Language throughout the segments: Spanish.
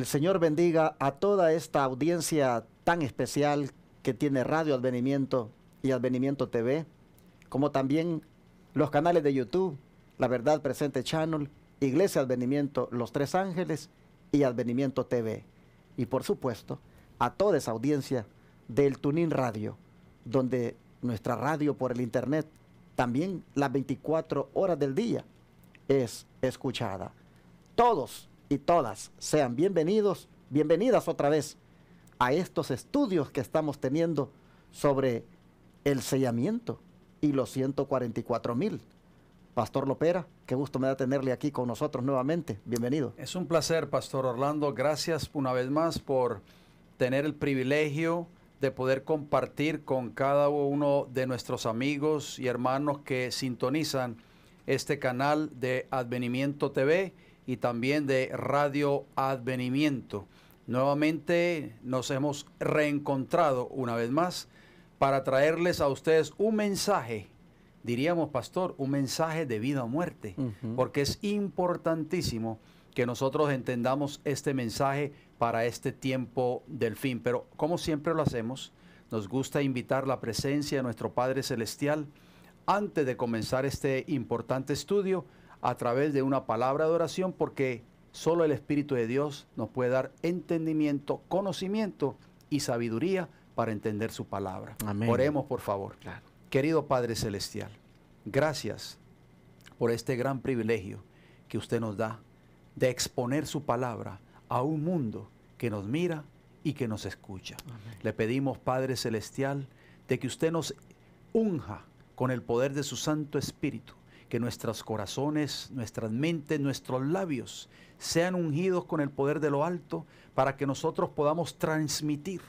El Señor bendiga a toda esta audiencia tan especial que tiene Radio Advenimiento y Advenimiento TV, como también los canales de YouTube, La Verdad Presente Channel, Iglesia Advenimiento Los Tres Ángeles y Advenimiento TV. Y por supuesto, a toda esa audiencia del Tunin Radio, donde nuestra radio por el Internet, también las 24 horas del día, es escuchada. Todos y todas sean bienvenidos, bienvenidas otra vez a estos estudios que estamos teniendo sobre el sellamiento y los 144 mil. Pastor Lopera, qué gusto me da tenerle aquí con nosotros nuevamente. Bienvenido. Es un placer, Pastor Orlando. Gracias una vez más por tener el privilegio de poder compartir con cada uno de nuestros amigos y hermanos que sintonizan este canal de Advenimiento TV y también de Radio Advenimiento. Nuevamente nos hemos reencontrado una vez más para traerles a ustedes un mensaje, diríamos pastor, un mensaje de vida o muerte, porque es importantísimo que nosotros entendamos este mensaje para este tiempo del fin. Pero como siempre lo hacemos, nos gusta invitar la presencia de nuestro Padre Celestial antes de comenzar este importante estudio a través de una palabra de oración porque solo el Espíritu de Dios nos puede dar entendimiento, conocimiento y sabiduría para entender su palabra. Amén. Oremos por favor. Claro. Querido Padre Celestial, gracias por este gran privilegio que usted nos da de exponer su palabra a un mundo que nos mira y que nos escucha. Le pedimos, Padre Celestial, de que usted nos unja con el poder de su Santo Espíritu que nuestros corazones, nuestras mentes, nuestros labios sean ungidos con el poder de lo alto para que nosotros podamos transmitir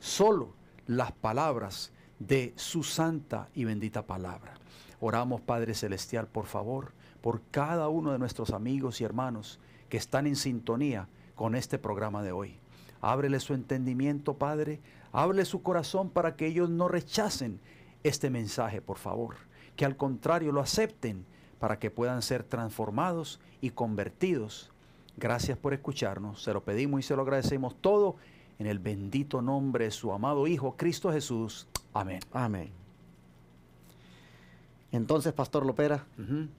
solo las palabras de su santa y bendita palabra. Oramos, Padre Celestial, por favor, por cada uno de nuestros amigos y hermanos que están en sintonía con este programa de hoy. Ábrele su entendimiento, Padre, ábrele su corazón para que ellos no rechacen este mensaje, por favor que al contrario lo acepten para que puedan ser transformados y convertidos. Gracias por escucharnos, se lo pedimos y se lo agradecemos todo en el bendito nombre de su amado Hijo Cristo Jesús. Amén. Amén. Entonces, Pastor Lopera,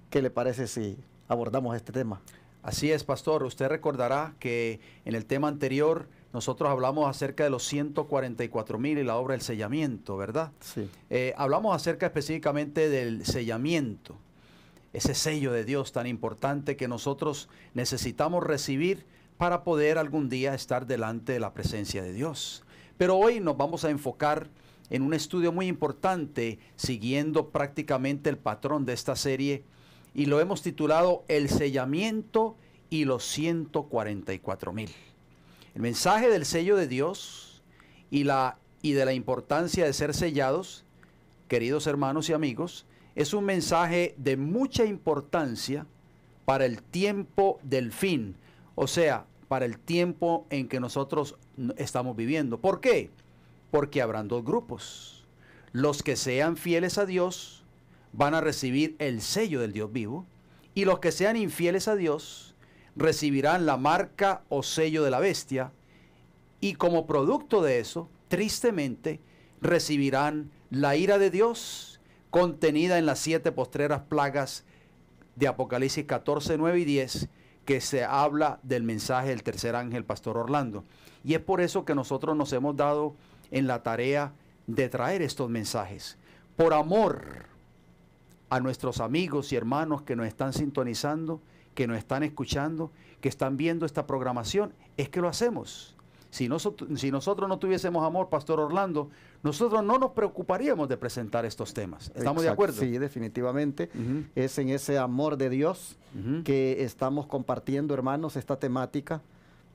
¿qué le parece si abordamos este tema? Así es, Pastor. Usted recordará que en el tema anterior nosotros hablamos acerca de los 144 mil y la obra del sellamiento, ¿verdad? Sí. Eh, hablamos acerca específicamente del sellamiento, ese sello de Dios tan importante que nosotros necesitamos recibir para poder algún día estar delante de la presencia de Dios. Pero hoy nos vamos a enfocar en un estudio muy importante, siguiendo prácticamente el patrón de esta serie, y lo hemos titulado El sellamiento y los 144 mil. El mensaje del sello de Dios y, la, y de la importancia de ser sellados, queridos hermanos y amigos, es un mensaje de mucha importancia para el tiempo del fin, o sea, para el tiempo en que nosotros estamos viviendo. ¿Por qué? Porque habrán dos grupos. Los que sean fieles a Dios van a recibir el sello del Dios vivo y los que sean infieles a Dios recibirán la marca o sello de la bestia y como producto de eso, tristemente, recibirán la ira de Dios contenida en las siete postreras plagas de Apocalipsis 14, 9 y 10, que se habla del mensaje del tercer ángel, Pastor Orlando. Y es por eso que nosotros nos hemos dado en la tarea de traer estos mensajes. Por amor a nuestros amigos y hermanos que nos están sintonizando, que nos están escuchando, que están viendo esta programación, es que lo hacemos. Si, nosotros, no tuviésemos amor, Pastor Orlando, nosotros no nos preocuparíamos de presentar estos temas. ¿Estamos de acuerdo? Sí, definitivamente. Es en ese amor de Dios que estamos compartiendo, hermanos, esta temática,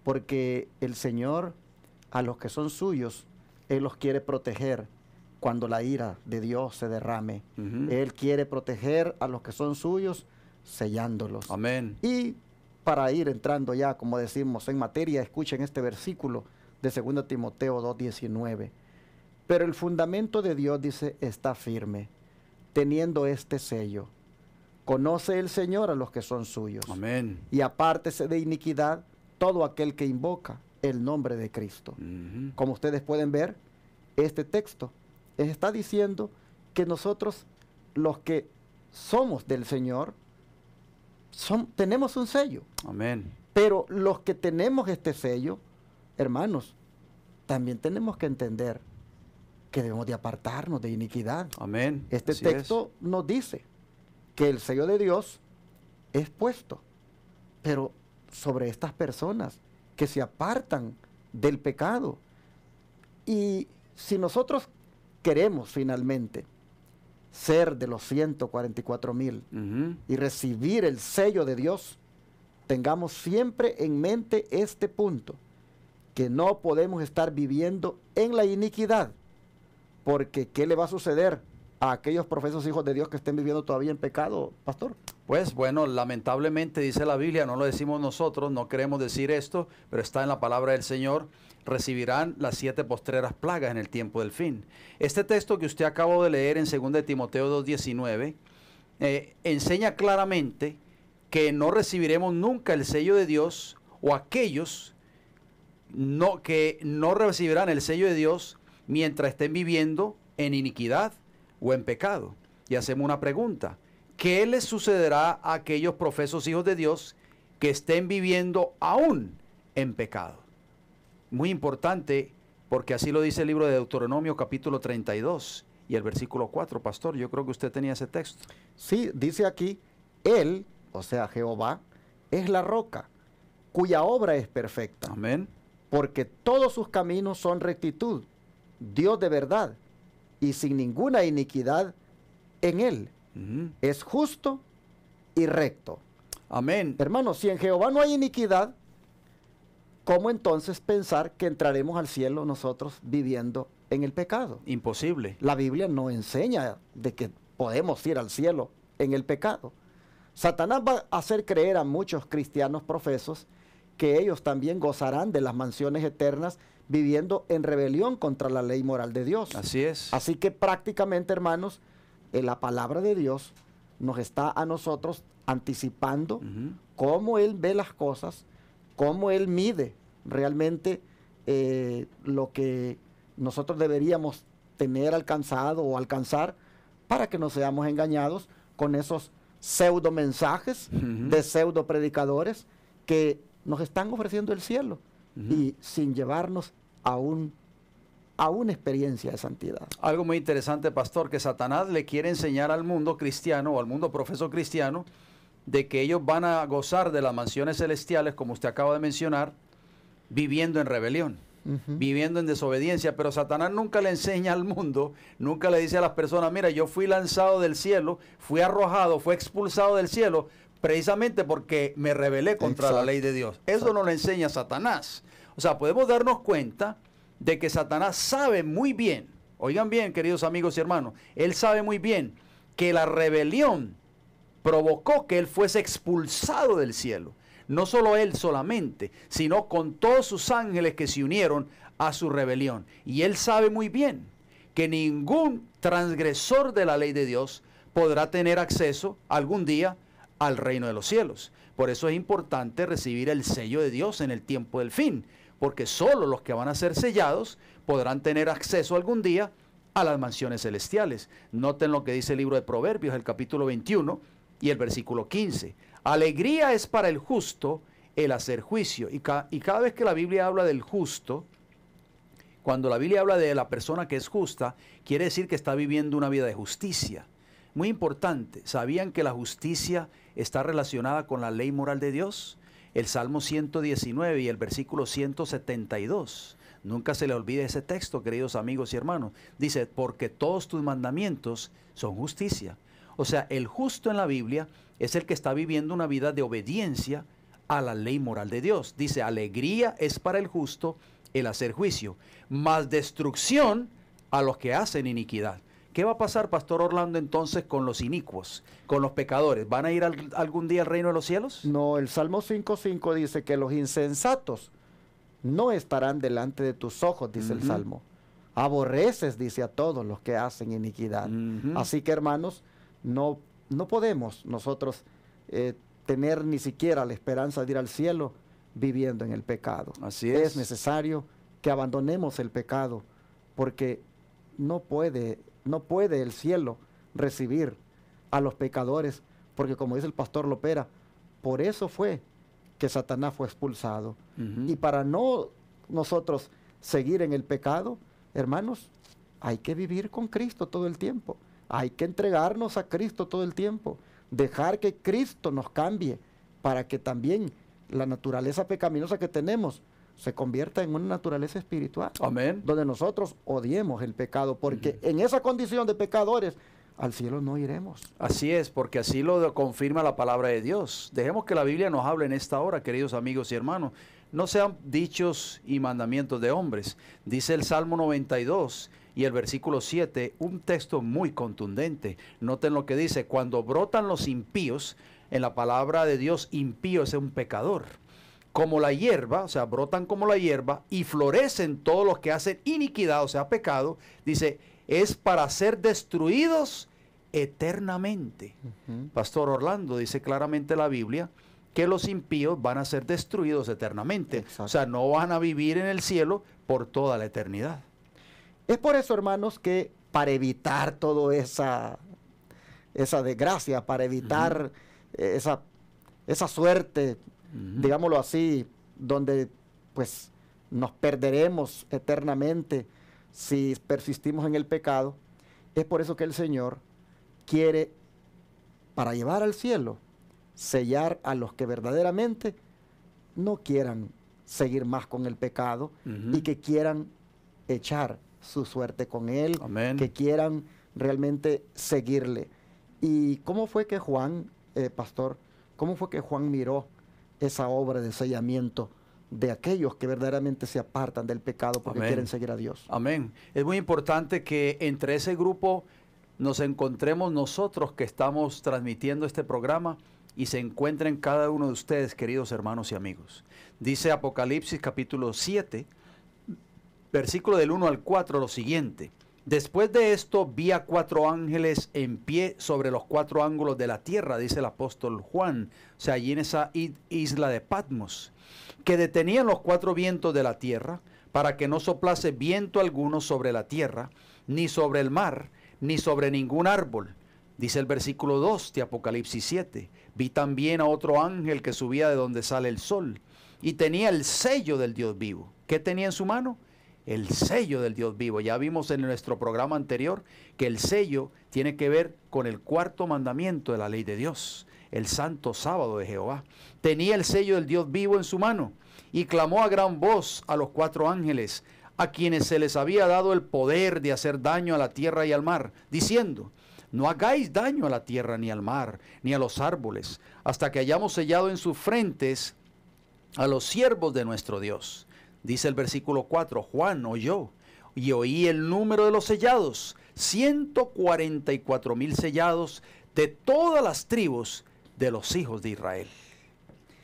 porque el Señor a los que son suyos, Él los quiere proteger cuando la ira de Dios se derrame. Él quiere proteger a los que son suyos sellándolos. Amén. Y para ir entrando ya, como decimos, en materia, escuchen este versículo de 2 Timoteo 2.19. Pero el fundamento de Dios, dice, está firme, teniendo este sello. Conoce el Señor a los que son suyos. Amén. Y apártese de iniquidad todo aquel que invoca el nombre de Cristo. Como ustedes pueden ver, este texto está diciendo que nosotros, los que somos del Señor, tenemos un sello. Amén. Pero los que tenemos este sello, hermanos, también tenemos que entender que debemos de apartarnos de iniquidad. Amén. Este texto nos dice que el sello de Dios es puesto, pero sobre estas personas que se apartan del pecado. Y si nosotros queremos finalmente ser de los 144 mil y recibir el sello de Dios, tengamos siempre en mente este punto, que no podemos estar viviendo en la iniquidad, porque ¿qué le va a suceder a aquellos profesos hijos de Dios que estén viviendo todavía en pecado, pastor? Pues bueno, lamentablemente dice la Biblia, no lo decimos nosotros, no queremos decir esto, pero está en la palabra del Señor, recibirán las siete postreras plagas en el tiempo del fin. Este texto que usted acabó de leer en 2 Timoteo 2.19 eh, enseña claramente que no recibiremos nunca el sello de Dios o aquellos que no recibirán el sello de Dios mientras estén viviendo en iniquidad o en pecado. Y hacemos una pregunta. ¿qué les sucederá a aquellos profesos hijos de Dios que estén viviendo aún en pecado? Muy importante, porque así lo dice el libro de Deuteronomio capítulo 32 y el versículo 4, pastor, yo creo que usted tenía ese texto. Sí, dice aquí, Él, o sea, Jehová, es la roca, cuya obra es perfecta. Amén. Porque todos sus caminos son rectitud, Dios de verdad, y sin ninguna iniquidad en Él es justo y recto. Amén. Hermanos, si en Jehová no hay iniquidad, ¿cómo entonces pensar que entraremos al cielo nosotros viviendo en el pecado? Imposible. La Biblia no enseña de que podemos ir al cielo en el pecado. Satanás va a hacer creer a muchos cristianos profesos que ellos también gozarán de las mansiones eternas viviendo en rebelión contra la ley moral de Dios. Así es. Así que prácticamente, hermanos, eh, la palabra de Dios nos está a nosotros anticipando cómo Él ve las cosas, cómo Él mide realmente eh, lo que nosotros deberíamos tener alcanzado o alcanzar para que no seamos engañados con esos pseudo mensajes de pseudo predicadores que nos están ofreciendo el cielo y sin llevarnos a un a una experiencia de santidad. Algo muy interesante, pastor, que Satanás le quiere enseñar al mundo cristiano o al mundo profeso cristiano de que ellos van a gozar de las mansiones celestiales, como usted acaba de mencionar, viviendo en rebelión, viviendo en desobediencia. Pero Satanás nunca le enseña al mundo, nunca le dice a las personas, mira, yo fui lanzado del cielo, fui arrojado, fui expulsado del cielo, precisamente porque me rebelé contra la ley de Dios. Eso no le enseña Satanás. O sea, podemos darnos cuenta de que Satanás sabe muy bien, oigan bien, queridos amigos y hermanos, él sabe muy bien que la rebelión provocó que él fuese expulsado del cielo. No solo él solamente, sino con todos sus ángeles que se unieron a su rebelión. Y él sabe muy bien que ningún transgresor de la ley de Dios podrá tener acceso algún día al reino de los cielos. Por eso es importante recibir el sello de Dios en el tiempo del fin, porque solo los que van a ser sellados podrán tener acceso algún día a las mansiones celestiales. Noten lo que dice el libro de Proverbios, el capítulo 21 y el versículo 15. Alegría es para el justo el hacer juicio. Y, y cada vez que la Biblia habla del justo, cuando la Biblia habla de la persona que es justa, quiere decir que está viviendo una vida de justicia. Muy importante, ¿sabían que la justicia está relacionada con la ley moral de Dios? el Salmo 119 y el versículo 172. Nunca se le olvide ese texto, queridos amigos y hermanos. Dice, porque todos tus mandamientos son justicia. O sea, el justo en la Biblia es el que está viviendo una vida de obediencia a la ley moral de Dios. Dice, alegría es para el justo el hacer juicio, más destrucción a los que hacen iniquidad. ¿Qué va a pasar, Pastor Orlando, entonces con los inicuos, con los pecadores? ¿Van a ir algún día al reino de los cielos? No, el Salmo 5.5 dice que los insensatos no estarán delante de tus ojos, dice el Salmo. Aborreces, dice a todos los que hacen iniquidad. Así que, hermanos, no, no podemos nosotros eh, tener ni siquiera la esperanza de ir al cielo viviendo en el pecado. Así es. Es necesario que abandonemos el pecado porque no puede no puede el cielo recibir a los pecadores, porque como dice el pastor Lopera, por eso fue que Satanás fue expulsado. Y para no nosotros seguir en el pecado, hermanos, hay que vivir con Cristo todo el tiempo. Hay que entregarnos a Cristo todo el tiempo. Dejar que Cristo nos cambie para que también la naturaleza pecaminosa que tenemos se convierta en una naturaleza espiritual. Amén. Donde nosotros odiemos el pecado, porque en esa condición de pecadores al cielo no iremos. Así es, porque así lo confirma la palabra de Dios. Dejemos que la Biblia nos hable en esta hora, queridos amigos y hermanos. No sean dichos y mandamientos de hombres. Dice el Salmo 92 y el versículo 7, un texto muy contundente. Noten lo que dice, cuando brotan los impíos, en la palabra de Dios impío es un pecador como la hierba, o sea, brotan como la hierba y florecen todos los que hacen iniquidad, o sea, pecado, dice, es para ser destruidos eternamente. Pastor Orlando dice claramente la Biblia que los impíos van a ser destruidos eternamente, o sea, no van a vivir en el cielo por toda la eternidad. Es por eso, hermanos, que para evitar toda esa, esa desgracia, para evitar esa, esa suerte digámoslo así, donde pues nos perderemos eternamente si persistimos en el pecado, es por eso que el Señor quiere, para llevar al cielo, sellar a los que verdaderamente no quieran seguir más con el pecado y que quieran echar su suerte con él, que quieran realmente seguirle. ¿Y cómo fue que Juan, eh, pastor, cómo fue que Juan miró esa obra de sellamiento de aquellos que verdaderamente se apartan del pecado porque quieren seguir a Dios. Amén. Es muy importante que entre ese grupo nos encontremos nosotros que estamos transmitiendo este programa y se encuentren cada uno de ustedes, queridos hermanos y amigos. Dice Apocalipsis capítulo 7, versículo del 1 al 4 lo siguiente. Después de esto vi a cuatro ángeles en pie sobre los cuatro ángulos de la tierra, dice el apóstol Juan, o sea, allí en esa isla de Patmos, que detenían los cuatro vientos de la tierra para que no soplase viento alguno sobre la tierra, ni sobre el mar, ni sobre ningún árbol. Dice el versículo 2 de Apocalipsis 7, vi también a otro ángel que subía de donde sale el sol, y tenía el sello del Dios vivo. ¿Qué tenía en su mano? el sello del Dios vivo. Ya vimos en nuestro programa anterior que el sello tiene que ver con el cuarto mandamiento de la ley de Dios, el santo sábado de Jehová. Tenía el sello del Dios vivo en su mano y clamó a gran voz a los cuatro ángeles, a quienes se les había dado el poder de hacer daño a la tierra y al mar, diciendo, no hagáis daño a la tierra ni al mar, ni a los árboles, hasta que hayamos sellado en sus frentes a los siervos de nuestro Dios. Dice el versículo 4, Juan oyó y oí el número de los sellados, 144 mil sellados de todas las tribus de los hijos de Israel.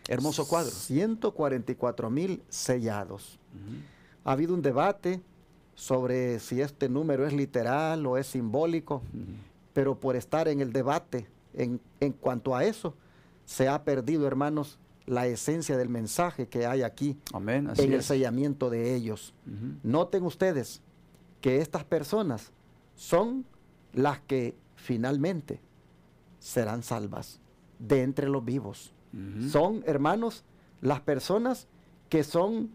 Hermoso cuadro. 144 mil sellados. Ha habido un debate sobre si este número es literal o es simbólico, pero por estar en el debate en cuanto a eso, se ha perdido, hermanos, la esencia del mensaje que hay aquí Amén, en el sellamiento de ellos. Noten ustedes que estas personas son las que finalmente serán salvas de entre los vivos. Son, hermanos, las personas que son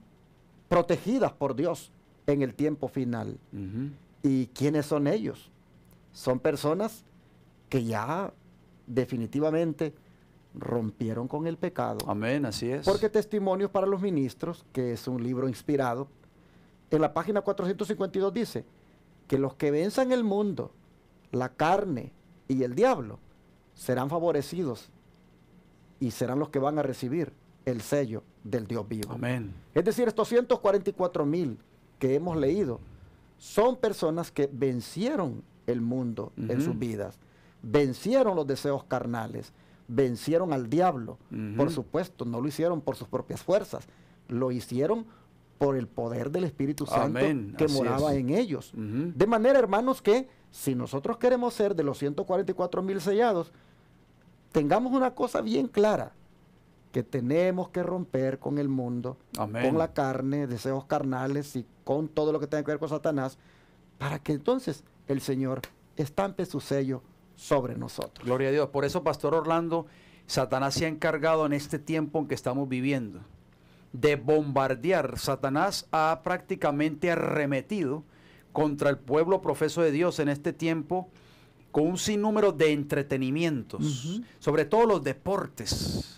protegidas por Dios en el tiempo final. ¿Y quiénes son ellos? Son personas que ya definitivamente rompieron con el pecado. Amén, así es. Porque Testimonios para los Ministros, que es un libro inspirado, en la página 452 dice que los que venzan el mundo, la carne y el diablo serán favorecidos y serán los que van a recibir el sello del Dios vivo. Amén. Es decir, estos 144 mil que hemos leído son personas que vencieron el mundo en sus vidas, vencieron los deseos carnales, vencieron al diablo. Por supuesto, no lo hicieron por sus propias fuerzas, lo hicieron por el poder del Espíritu Santo que moraba en ellos. De manera, hermanos, que si nosotros queremos ser de los 144 mil sellados, tengamos una cosa bien clara, que tenemos que romper con el mundo, con la carne, deseos carnales y con todo lo que tenga que ver con Satanás, para que entonces el Señor estampe su sello sobre nosotros. Gloria a Dios. Por eso, Pastor Orlando, Satanás se ha encargado en este tiempo en que estamos viviendo de bombardear. Satanás ha prácticamente arremetido contra el pueblo profeso de Dios en este tiempo con un sinnúmero de entretenimientos, sobre todo los deportes.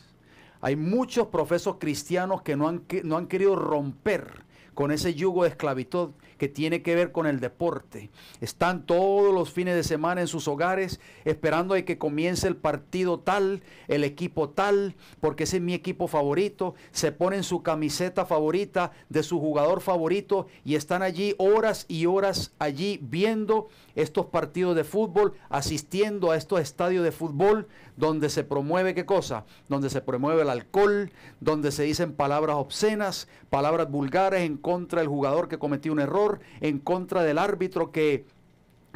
Hay muchos profesos cristianos que no han, no han querido romper con ese yugo de esclavitud que tiene que ver con el deporte. Están todos los fines de semana en sus hogares esperando a que comience el partido tal, el equipo tal, porque ese es mi equipo favorito. Se ponen su camiseta favorita de su jugador favorito y están allí horas y horas allí viendo estos partidos de fútbol, asistiendo a estos estadios de fútbol donde se promueve qué cosa, donde se promueve el alcohol, donde se dicen palabras obscenas, palabras vulgares en contra del jugador que cometió un error en contra del árbitro que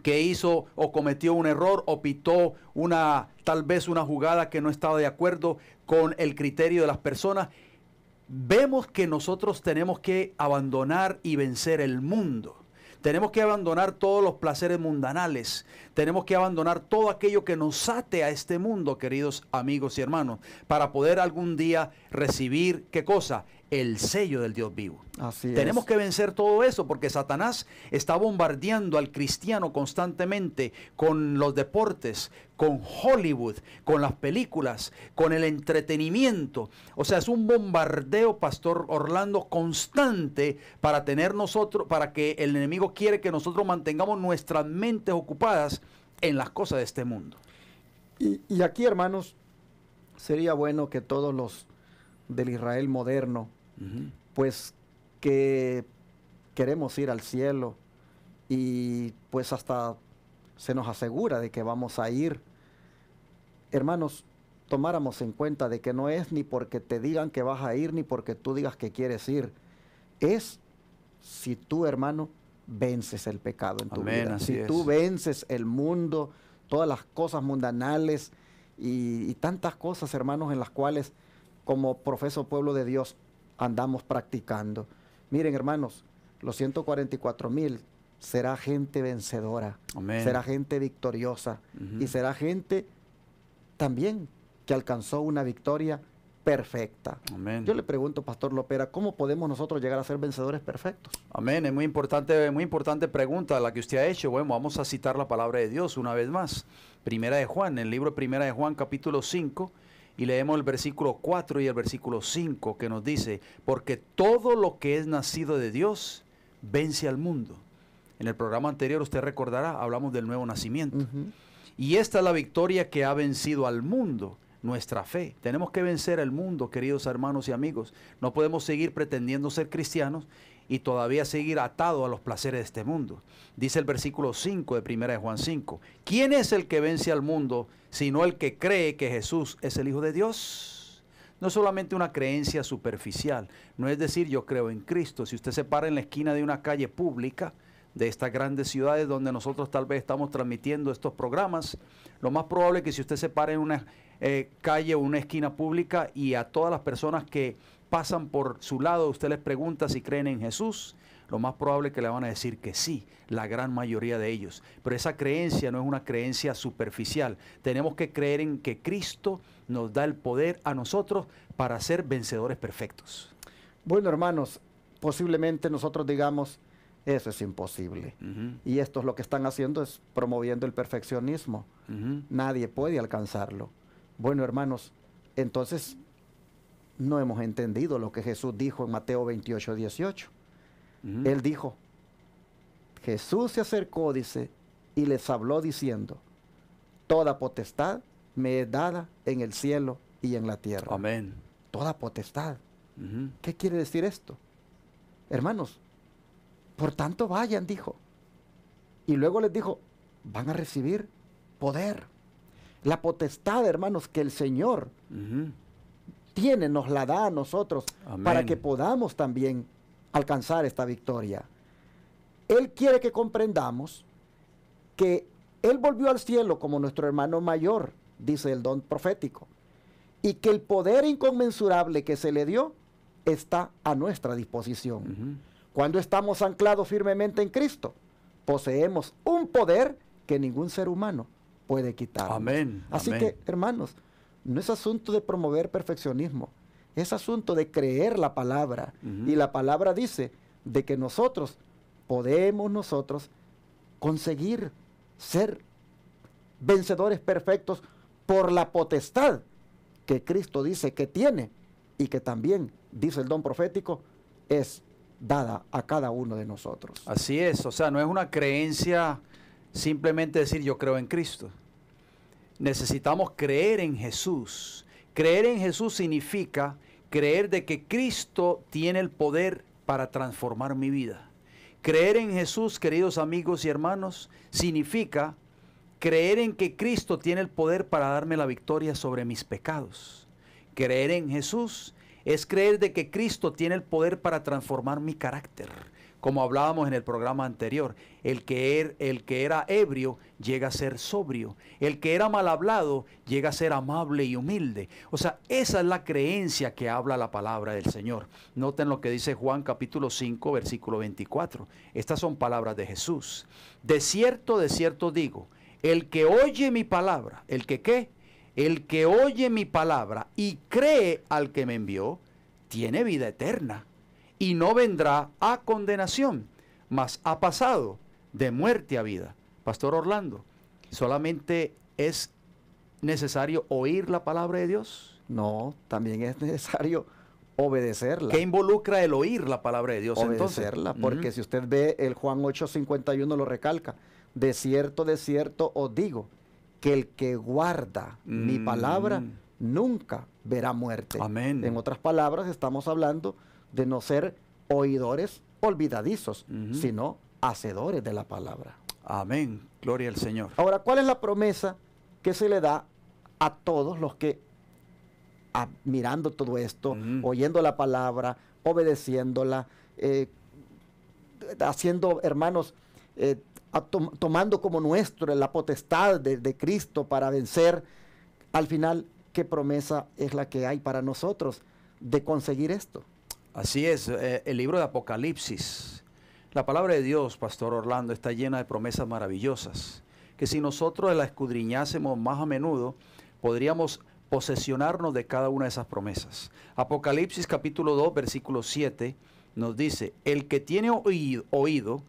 que hizo o cometió un error o pitó una tal vez una jugada que no estaba de acuerdo con el criterio de las personas. Vemos que nosotros tenemos que abandonar y vencer el mundo. Tenemos que abandonar todos los placeres mundanales. Tenemos que abandonar todo aquello que nos ate a este mundo, queridos amigos y hermanos, para poder algún día recibir, ¿qué cosa? el sello del Dios vivo. Así Tenemos que vencer todo eso porque Satanás está bombardeando al cristiano constantemente con los deportes, con Hollywood, con las películas, con el entretenimiento. O sea, es un bombardeo, Pastor Orlando, constante para tener nosotros, para que el enemigo quiere que nosotros mantengamos nuestras mentes ocupadas en las cosas de este mundo. y aquí, hermanos, sería bueno que todos los del Israel moderno, pues que queremos ir al cielo y pues hasta se nos asegura de que vamos a ir. Hermanos, tomáramos en cuenta de que no es ni porque te digan que vas a ir, ni porque tú digas que quieres ir. Es si tú, hermano, vences el pecado en tu vida. si tú vences el mundo, todas las cosas mundanales y tantas cosas, hermanos, en las cuales como profeso pueblo de Dios andamos practicando. Miren, hermanos, los 144 mil será gente vencedora, será gente victoriosa y será gente también que alcanzó una victoria perfecta. Yo le pregunto, Pastor Lopera, ¿cómo podemos nosotros llegar a ser vencedores perfectos? Amén, es muy importante, muy importante pregunta la que usted ha hecho. Bueno, vamos a citar la palabra de Dios una vez más. Primera de Juan, en el libro Primera de Juan, capítulo 5, y leemos el versículo 4 y el versículo 5 que nos dice, porque todo lo que es nacido de Dios vence al mundo. En el programa anterior usted recordará, hablamos del nuevo nacimiento. Y esta es la victoria que ha vencido al mundo, nuestra fe. Tenemos que vencer al mundo, queridos hermanos y amigos. No podemos seguir pretendiendo ser cristianos y todavía seguir atado a los placeres de este mundo. Dice el versículo 5 de 1 de Juan 5. ¿Quién es el que vence al mundo sino el que cree que Jesús es el Hijo de Dios? No solamente una creencia superficial, no es decir yo creo en Cristo. Si usted se para en la esquina de una calle pública, de estas grandes ciudades donde nosotros tal vez estamos transmitiendo estos programas, lo más probable es que si usted se para en una eh, calle o una esquina pública y a todas las personas que pasan por su lado, usted les pregunta si creen en Jesús, lo más probable es que le van a decir que sí, la gran mayoría de ellos. Pero esa creencia no es una creencia superficial. Tenemos que creer en que Cristo nos da el poder a nosotros para ser vencedores perfectos. Bueno, hermanos, posiblemente nosotros digamos, eso es imposible. Y esto es lo que están haciendo es promoviendo el perfeccionismo. Nadie puede alcanzarlo. Bueno, hermanos, entonces no hemos entendido lo que Jesús dijo en Mateo 28, 18. Él dijo, Jesús se acercó, dice, y les habló diciendo, toda potestad me es dada en el cielo y en la tierra. Amén. Toda potestad. ¿Qué quiere decir esto? Hermanos, por tanto vayan, dijo. Y luego les dijo, van a recibir poder. La potestad, hermanos, que el Señor tiene, nos la da a nosotros para que podamos también alcanzar esta victoria. Él quiere que comprendamos que Él volvió al cielo como nuestro hermano mayor, dice el don profético, y que el poder inconmensurable que se le dio está a nuestra disposición. Cuando estamos anclados firmemente en Cristo, poseemos un poder que ningún ser humano puede quitar. Así que, hermanos, no es asunto de promover perfeccionismo, es asunto de creer la palabra. Y la palabra dice de que nosotros podemos nosotros conseguir ser vencedores perfectos por la potestad que Cristo dice que tiene y que también, dice el don profético, es dada a cada uno de nosotros. Así es, o sea, no es una creencia simplemente decir yo creo en Cristo necesitamos creer en Jesús. Creer en Jesús significa creer de que Cristo tiene el poder para transformar mi vida. Creer en Jesús, queridos amigos y hermanos, significa creer en que Cristo tiene el poder para darme la victoria sobre mis pecados. Creer en Jesús es creer de que Cristo tiene el poder para transformar mi carácter como hablábamos en el programa anterior, el que, er, el que era ebrio llega a ser sobrio, el que era mal hablado llega a ser amable y humilde. O sea, esa es la creencia que habla la palabra del Señor. Noten lo que dice Juan capítulo 5, versículo 24. Estas son palabras de Jesús. De cierto, de cierto digo, el que oye mi palabra, el que qué? El que oye mi palabra y cree al que me envió, tiene vida eterna y no vendrá a condenación, mas ha pasado de muerte a vida. Pastor Orlando, solamente es necesario oír la palabra de Dios. No, también es necesario obedecerla. ¿Qué involucra el oír la palabra de Dios? Obedecerla, porque si usted ve el Juan 8:51 lo recalca, de cierto, de cierto os digo, que el que guarda mi mm. palabra nunca verá muerte. Amén. En otras palabras, estamos hablando de no ser oidores olvidadizos, sino hacedores de la palabra. Amén, gloria al Señor. Ahora, ¿cuál es la promesa que se le da a todos los que, ah, mirando todo esto, oyendo la palabra, obedeciéndola, eh, haciendo, hermanos, eh, tomando como nuestro la potestad de Cristo para vencer, al final, ¿qué promesa es la que hay para nosotros de conseguir esto? Así es, eh, el libro de Apocalipsis. La palabra de Dios, Pastor Orlando, está llena de promesas maravillosas, que si nosotros la escudriñásemos más a menudo, podríamos posesionarnos de cada una de esas promesas. Apocalipsis capítulo 2, versículo 7 nos dice, el que tiene oído, oído,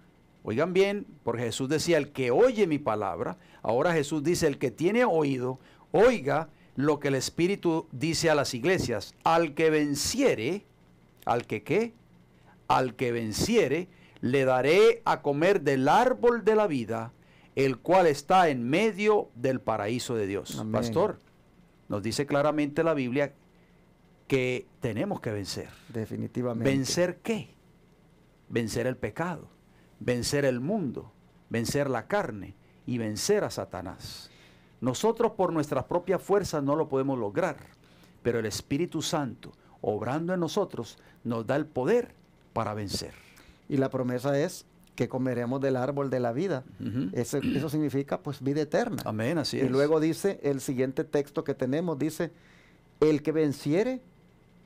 oigan bien, porque Jesús decía, el que oye mi palabra, ahora Jesús dice, el que tiene oído, oiga lo que el Espíritu dice a las iglesias, al que venciere, ¿Al que qué? Al que venciere, le daré a comer del árbol de la vida, el cual está en medio del paraíso de Dios. Pastor, nos dice claramente la Biblia que tenemos que vencer. Definitivamente. ¿Vencer qué? Vencer el pecado, vencer el mundo, vencer la carne y vencer a Satanás. Nosotros por nuestras propias fuerzas no lo podemos lograr, pero el Espíritu Santo, obrando en nosotros, nos da el poder para vencer. Y la promesa es que comeremos del árbol de la vida. eso, significa pues vida eterna. Amén, así es. Y luego dice, el siguiente texto que tenemos dice, el que venciere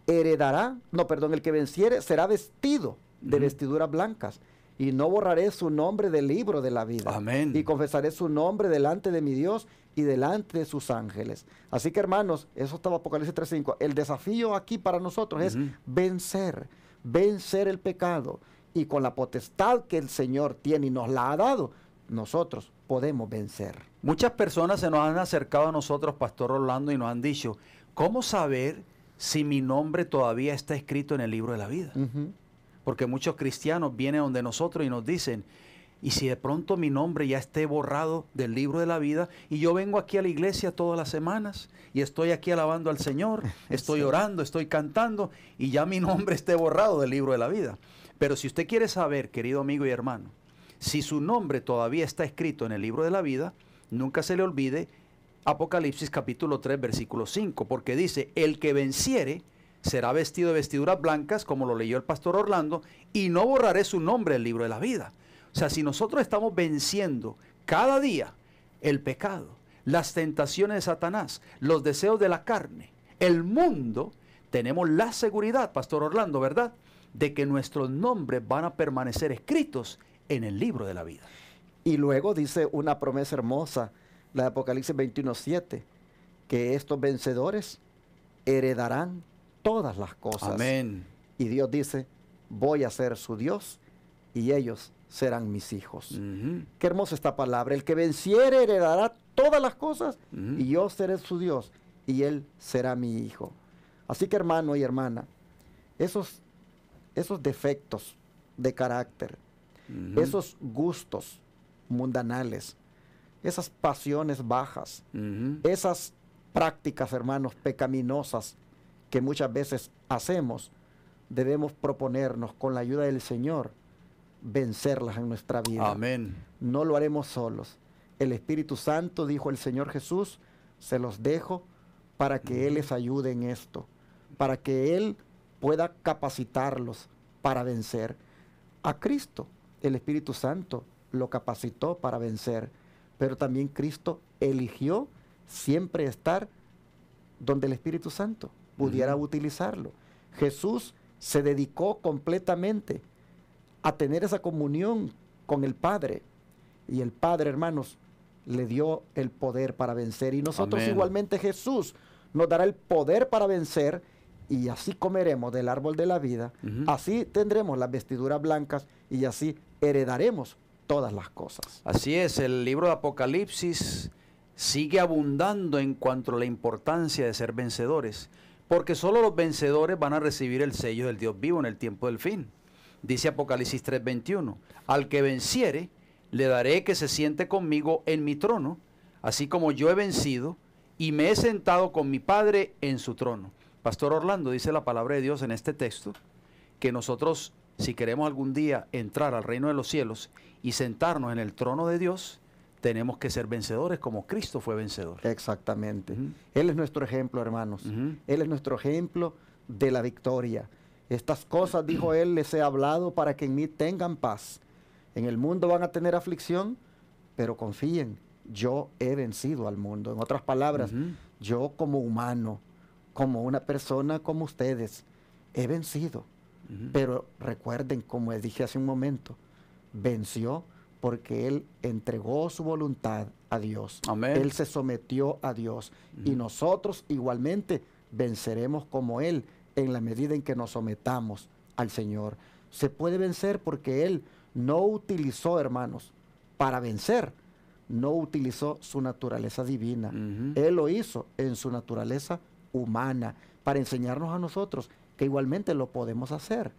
heredará, no, perdón, el que venciere será vestido de vestiduras blancas y no borraré su nombre del libro de la vida. Amén. Y confesaré su nombre delante de mi Dios y delante de sus ángeles. Así que hermanos, eso estaba Apocalipsis 3.5. El desafío aquí para nosotros es vencer, vencer el pecado. Y con la potestad que el Señor tiene y nos la ha dado, nosotros podemos vencer. Muchas personas se nos han acercado a nosotros, Pastor Orlando, y nos han dicho, ¿cómo saber si mi nombre todavía está escrito en el libro de la vida? Porque muchos cristianos vienen donde nosotros y nos dicen, y si de pronto mi nombre ya esté borrado del libro de la vida y yo vengo aquí a la iglesia todas las semanas y estoy aquí alabando al Señor, estoy orando, estoy cantando y ya mi nombre esté borrado del libro de la vida. Pero si usted quiere saber, querido amigo y hermano, si su nombre todavía está escrito en el libro de la vida, nunca se le olvide Apocalipsis capítulo 3 versículo 5, porque dice, el que venciere será vestido de vestiduras blancas, como lo leyó el pastor Orlando, y no borraré su nombre del libro de la vida. O sea, si nosotros estamos venciendo cada día el pecado, las tentaciones de Satanás, los deseos de la carne, el mundo, tenemos la seguridad, Pastor Orlando, ¿verdad? De que nuestros nombres van a permanecer escritos en el libro de la vida. Y luego dice una promesa hermosa, la de Apocalipsis 21.7, que estos vencedores heredarán todas las cosas. Amén. Y Dios dice, voy a ser su Dios y ellos serán mis hijos. Qué hermosa esta palabra. El que venciere heredará todas las cosas y yo seré su Dios y él será mi hijo. Así que hermano y hermana, esos, esos defectos de carácter, esos gustos mundanales, esas pasiones bajas, esas prácticas, hermanos, pecaminosas que muchas veces hacemos, debemos proponernos con la ayuda del Señor vencerlas en nuestra vida. Amén. No lo haremos solos. El Espíritu Santo, dijo el Señor Jesús, se los dejo para que Él les ayude en esto, para que Él pueda capacitarlos para vencer. A Cristo, el Espíritu Santo lo capacitó para vencer, pero también Cristo eligió siempre estar donde el Espíritu Santo pudiera utilizarlo. Jesús se dedicó completamente a tener esa comunión con el Padre. Y el Padre, hermanos, le dio el poder para vencer. Y nosotros igualmente Jesús nos dará el poder para vencer. Y así comeremos del árbol de la vida. Así tendremos las vestiduras blancas y así heredaremos todas las cosas. Así es, el libro de Apocalipsis sigue abundando en cuanto a la importancia de ser vencedores, porque solo los vencedores van a recibir el sello del Dios vivo en el tiempo del fin. Dice Apocalipsis 3:21, al que venciere, le daré que se siente conmigo en mi trono, así como yo he vencido y me he sentado con mi Padre en su trono. Pastor Orlando dice la palabra de Dios en este texto, que nosotros, si queremos algún día entrar al reino de los cielos y sentarnos en el trono de Dios, tenemos que ser vencedores como Cristo fue vencedor. Exactamente. Él es nuestro ejemplo, hermanos. Él es nuestro ejemplo de la victoria. Estas cosas, dijo él, les he hablado para que en mí tengan paz. En el mundo van a tener aflicción, pero confíen, yo he vencido al mundo. En otras palabras, yo como humano, como una persona como ustedes, he vencido. Pero recuerden, como les dije hace un momento, venció porque él entregó su voluntad a Dios. Él se sometió a Dios. Y nosotros igualmente venceremos como él en la medida en que nos sometamos al Señor. Se puede vencer porque Él no utilizó, hermanos, para vencer, no utilizó su naturaleza divina. Él lo hizo en su naturaleza humana para enseñarnos a nosotros que igualmente lo podemos hacer.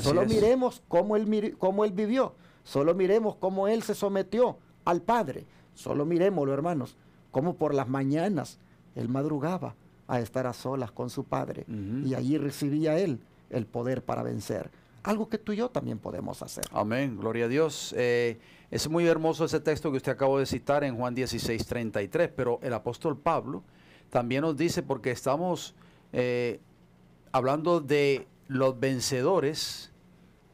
Solo miremos cómo él, cómo él vivió. Solo miremos cómo Él se sometió al Padre. Solo miremoslo, hermanos, cómo por las mañanas Él madrugaba a estar a solas con su Padre. Y allí recibía Él el poder para vencer. Algo que tú y yo también podemos hacer. Amén, gloria a Dios. Eh, es muy hermoso ese texto que usted acabó de citar en Juan 16, 33, pero el apóstol Pablo también nos dice, porque estamos eh, hablando de los vencedores,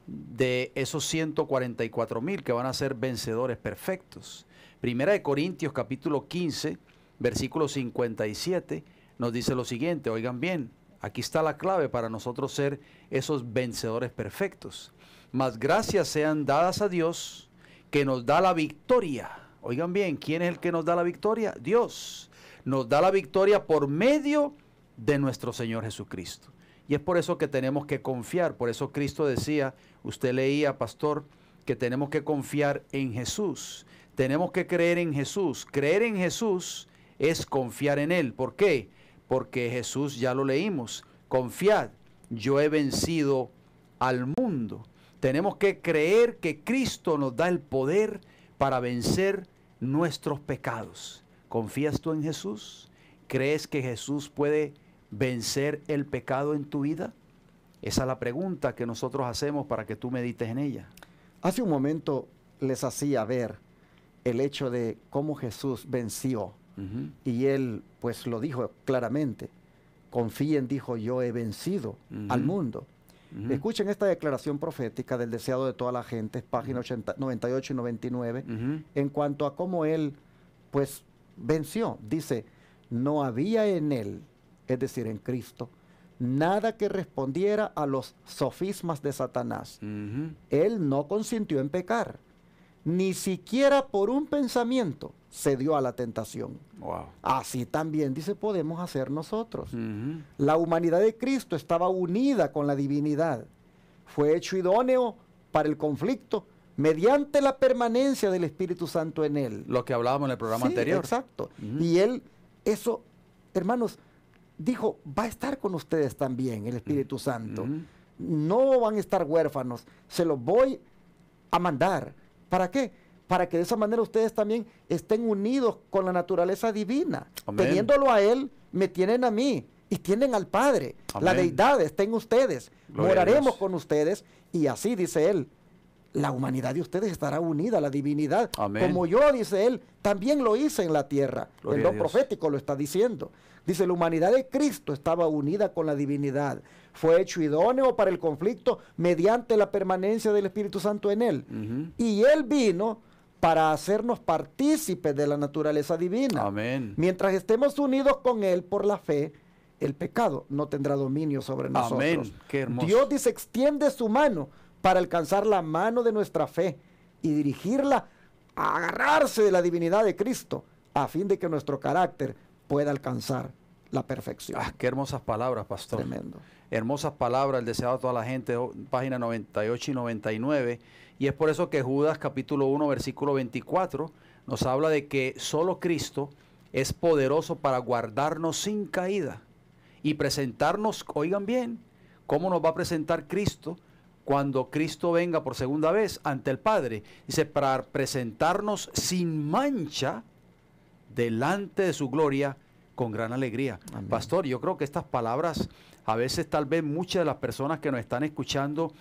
de esos 144 mil que van a ser vencedores perfectos. Primera de Corintios capítulo 15, versículo 57, nos dice lo siguiente, oigan bien, aquí está la clave para nosotros ser esos vencedores perfectos. Más gracias sean dadas a Dios que nos da la victoria. Oigan bien, ¿quién es el que nos da la victoria? Dios nos da la victoria por medio de nuestro Señor Jesucristo. Y es por eso que tenemos que confiar, por eso Cristo decía, usted leía, pastor, que tenemos que confiar en Jesús, tenemos que creer en Jesús. Creer en Jesús es confiar en Él. ¿Por qué? porque Jesús ya lo leímos, confiad, yo he vencido al mundo. Tenemos que creer que Cristo nos da el poder para vencer nuestros pecados. ¿Confías tú en Jesús? ¿Crees que Jesús puede vencer el pecado en tu vida? Esa es la pregunta que nosotros hacemos para que tú medites en ella. Hace un momento les hacía ver el hecho de cómo Jesús venció y él pues lo dijo claramente, confíen, dijo yo he vencido al mundo. Escuchen esta declaración profética del deseado de toda la gente, página 98 y 99, en cuanto a cómo él pues venció. Dice, no había en él, es decir, en Cristo, nada que respondiera a los sofismas de Satanás. Él no consintió en pecar ni siquiera por un pensamiento Se dio a la tentación. Así también, dice, podemos hacer nosotros. La humanidad de Cristo estaba unida con la divinidad. Fue hecho idóneo para el conflicto mediante la permanencia del Espíritu Santo en él. Lo que hablábamos en el programa anterior. Exacto. Y él, eso, hermanos, dijo, va a estar con ustedes también el Espíritu Santo. No van a estar huérfanos, se los voy a mandar ¿Para qué? Para que de esa manera ustedes también estén unidos con la naturaleza divina. Teniéndolo a Él, me tienen a mí y tienen al Padre. La deidad está en ustedes. Moraremos con ustedes y así dice Él la humanidad de ustedes estará unida a la divinidad. Como yo, dice él, también lo hice en la tierra. el profético lo está diciendo. Dice, la humanidad de Cristo estaba unida con la divinidad. Fue hecho idóneo para el conflicto mediante la permanencia del Espíritu Santo en él. Y él vino para hacernos partícipes de la naturaleza divina. Amén. Mientras estemos unidos con él por la fe, el pecado no tendrá dominio sobre nosotros. Amén. Dios dice, extiende su mano para alcanzar la mano de nuestra fe y dirigirla a agarrarse de la divinidad de Cristo, a fin de que nuestro carácter pueda alcanzar la perfección. Ah, qué hermosas palabras, pastor. Tremendo. Hermosas palabras, el deseado a toda la gente, oh, página 98 y 99. Y es por eso que Judas capítulo 1, versículo 24, nos habla de que solo Cristo es poderoso para guardarnos sin caída y presentarnos, oigan bien, cómo nos va a presentar Cristo cuando Cristo venga por segunda vez ante el Padre. Dice, para presentarnos sin mancha delante de su gloria con gran alegría. Pastor, yo creo que estas palabras, a veces tal vez muchas de las personas que nos están escuchando,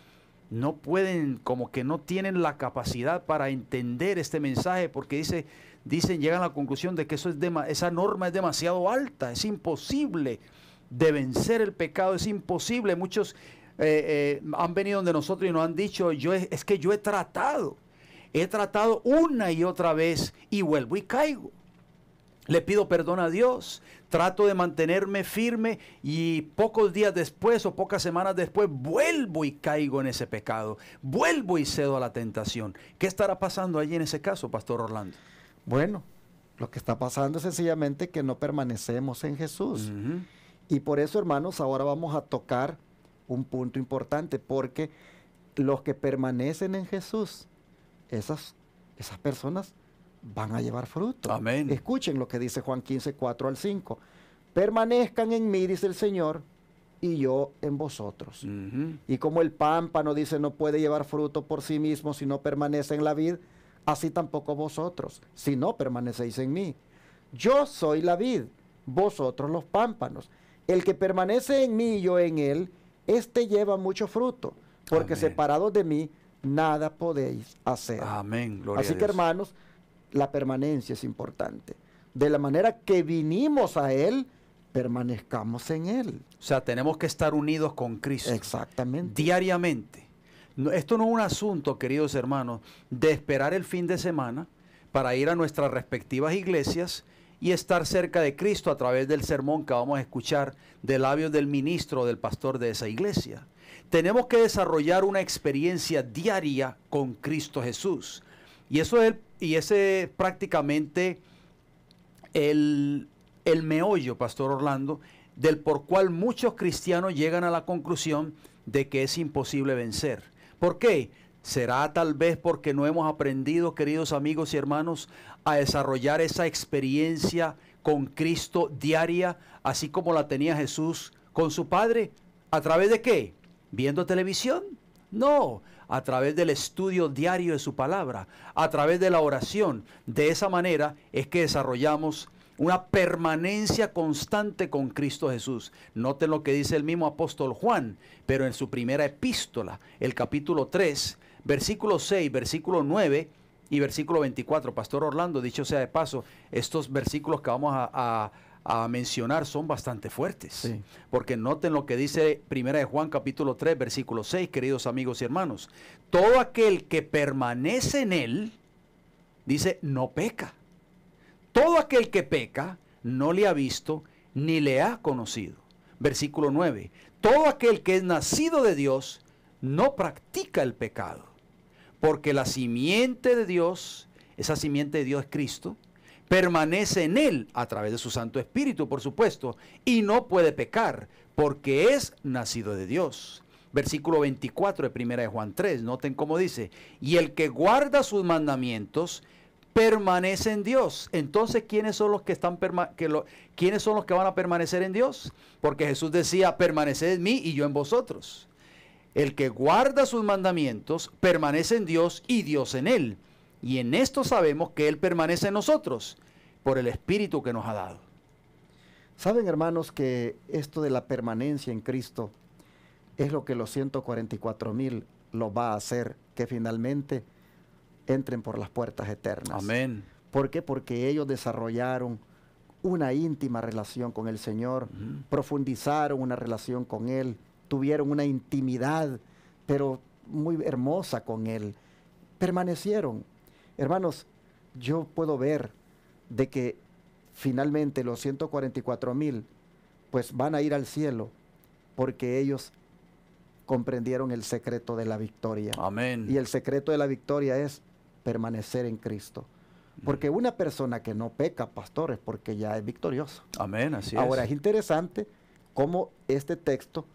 no pueden, como que no tienen la capacidad para entender este mensaje, porque dice, dicen, llegan a la conclusión de que eso es esa norma es demasiado alta, es imposible de vencer el pecado, es imposible. Muchos eh, eh, han venido donde nosotros y nos han dicho, yo es, que yo he tratado, he tratado una y otra vez y vuelvo y caigo. Le pido perdón a Dios, trato de mantenerme firme y pocos días después o pocas semanas después vuelvo y caigo en ese pecado, vuelvo y cedo a la tentación. ¿Qué estará pasando allí en ese caso, Pastor Orlando? Bueno, lo que está pasando es sencillamente que no permanecemos en Jesús. Y por eso, hermanos, ahora vamos a tocar un punto importante porque los que permanecen en Jesús, esas, esas personas van a llevar fruto. Amén. Escuchen lo que dice Juan 15, 4 al 5. Permanezcan en mí, dice el Señor, y yo en vosotros. Y como el pámpano dice no puede llevar fruto por sí mismo si no permanece en la vid, así tampoco vosotros, si no permanecéis en mí. Yo soy la vid, vosotros los pámpanos. El que permanece en mí y yo en él, este lleva mucho fruto, porque separados de mí, nada podéis hacer. Amén. Así que hermanos, la permanencia es importante. De la manera que vinimos a Él, permanezcamos en Él. O sea, tenemos que estar unidos con Cristo. Exactamente. Diariamente. esto no es un asunto, queridos hermanos, de esperar el fin de semana para ir a nuestras respectivas iglesias y estar cerca de Cristo a través del sermón que vamos a escuchar de labios del ministro, del pastor de esa iglesia. Tenemos que desarrollar una experiencia diaria con Cristo Jesús. Y eso es, y ese es prácticamente el, el meollo, Pastor Orlando, del por cual muchos cristianos llegan a la conclusión de que es imposible vencer. ¿Por qué? ¿Será tal vez porque no hemos aprendido, queridos amigos y hermanos, a desarrollar esa experiencia con Cristo diaria, así como la tenía Jesús con su Padre? ¿A través de qué? ¿Viendo televisión? No, a través del estudio diario de su palabra, a través de la oración. De esa manera es que desarrollamos una permanencia constante con Cristo Jesús. Noten lo que dice el mismo apóstol Juan, pero en su primera epístola, el capítulo 3, versículo 6, versículo 9 y versículo 24. Pastor Orlando, dicho sea de paso, estos versículos que vamos a, mencionar son bastante fuertes. Porque noten lo que dice Primera de Juan capítulo 3, versículo 6, queridos amigos y hermanos. Todo aquel que permanece en él, dice, no peca. Todo aquel que peca no le ha visto ni le ha conocido. Versículo 9. Todo aquel que es nacido de Dios no practica el pecado porque la simiente de Dios, esa simiente de Dios es Cristo, permanece en él a través de su Santo Espíritu, por supuesto, y no puede pecar, porque es nacido de Dios. Versículo 24 de 1 de Juan 3, noten cómo dice, y el que guarda sus mandamientos permanece en Dios. Entonces, ¿quiénes son los que están que quiénes son los que van a permanecer en Dios? Porque Jesús decía, "Permaneced en mí y yo en vosotros." El que guarda sus mandamientos permanece en Dios y Dios en él. Y en esto sabemos que Él permanece en nosotros por el Espíritu que nos ha dado. Saben hermanos que esto de la permanencia en Cristo es lo que los 144 mil lo va a hacer que finalmente entren por las puertas eternas. Amén. ¿Por qué? Porque ellos desarrollaron una íntima relación con el Señor, profundizaron una relación con Él, tuvieron una intimidad, pero muy hermosa con Él. Permanecieron. Hermanos, yo puedo ver de que finalmente los 144 mil pues van a ir al cielo porque ellos comprendieron el secreto de la victoria. Amén. Y el secreto de la victoria es permanecer en Cristo. Porque mm. una persona que no peca, pastores, porque ya es victorioso. Amén, así Ahora, es. Ahora es interesante cómo este texto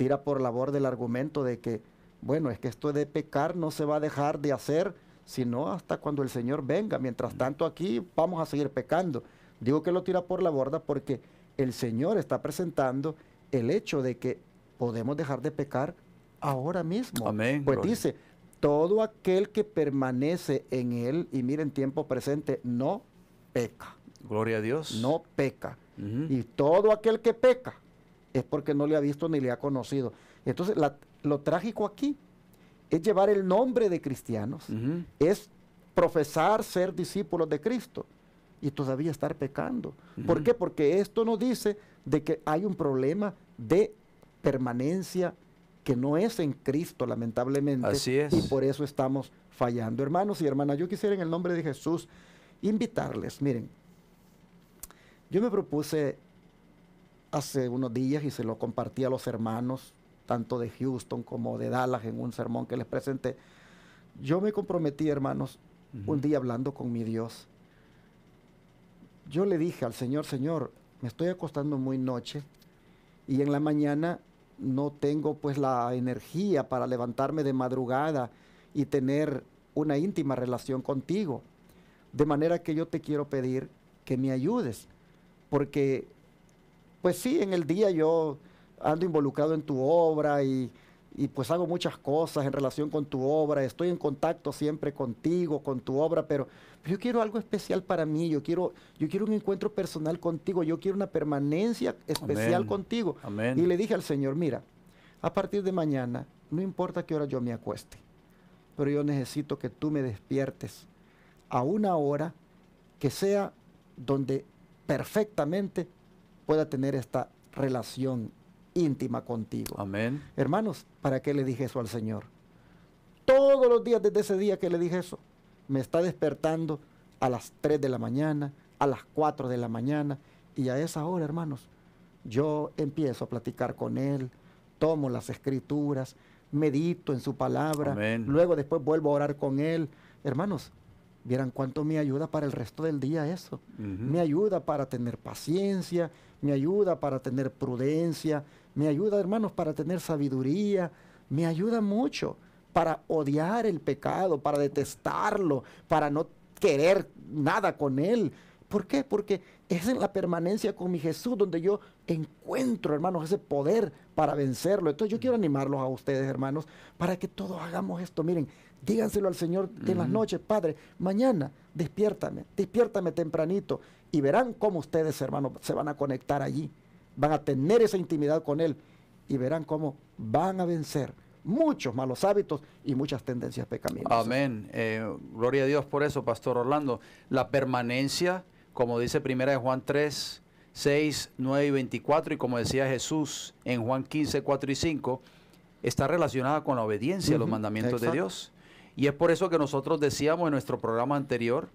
tira por la borda el argumento de que, bueno, es que esto de pecar no se va a dejar de hacer, sino hasta cuando el Señor venga. Mientras tanto, aquí vamos a seguir pecando. Digo que lo tira por la borda porque el Señor está presentando el hecho de que podemos dejar de pecar ahora mismo. Amén. Pues dice, todo aquel que permanece en Él, y mire en tiempo presente, no peca. Gloria a Dios. No peca. Y todo aquel que peca, es porque no le ha visto ni le ha conocido. Entonces, lo trágico aquí es llevar el nombre de cristianos, es profesar ser discípulos de Cristo y todavía estar pecando. ¿Por qué? Porque esto nos dice de que hay un problema de permanencia que no es en Cristo, lamentablemente. Así es. Y por eso estamos fallando. Hermanos y hermanas, yo quisiera en el nombre de Jesús invitarles, miren, yo me propuse hace unos días y se lo compartí a los hermanos, tanto de Houston como de Dallas, en un sermón que les presenté. Yo me comprometí, hermanos, un día hablando con mi Dios. Yo le dije al Señor, Señor, me estoy acostando muy noche y en la mañana no tengo pues la energía para levantarme de madrugada y tener una íntima relación contigo. De manera que yo te quiero pedir que me ayudes, porque pues sí, en el día yo ando involucrado en tu obra y, pues hago muchas cosas en relación con tu obra, estoy en contacto siempre contigo, con tu obra, pero, yo quiero algo especial para mí, yo quiero, yo quiero un encuentro personal contigo, yo quiero una permanencia especial contigo. Y le dije al Señor, mira, a partir de mañana, no importa qué hora yo me acueste, pero yo necesito que tú me despiertes a una hora que sea donde perfectamente pueda tener esta relación íntima contigo. Amén. Hermanos, ¿para qué le dije eso al Señor? Todos los días desde ese día que le dije eso, me está despertando a las 3 de la mañana, a las 4 de la mañana, y a esa hora, hermanos, yo empiezo a platicar con Él, tomo las escrituras, medito en su palabra, luego después vuelvo a orar con Él. Hermanos, Vieran cuánto me ayuda para el resto del día eso. Me ayuda para tener paciencia, me ayuda para tener prudencia, me ayuda, hermanos, para tener sabiduría, me ayuda mucho para odiar el pecado, para detestarlo, para no querer nada con él. ¿Por qué? Porque es en la permanencia con mi Jesús donde yo encuentro, hermanos, ese poder para vencerlo. Entonces yo quiero animarlos a ustedes, hermanos, para que todos hagamos esto. Miren, Díganselo al Señor en las noches, Padre, mañana despiértame, despiértame tempranito y verán cómo ustedes, hermanos, se van a conectar allí, van a tener esa intimidad con Él y verán cómo van a vencer muchos malos hábitos y muchas tendencias pecaminosas. Amén. Eh, gloria a Dios por eso, Pastor Orlando. La permanencia, como dice primera de Juan 3, 6, 9 y 24, y como decía Jesús en Juan 15, 4 y 5, está relacionada con la obediencia a los mandamientos de Dios. Y es por eso que nosotros decíamos en nuestro programa anterior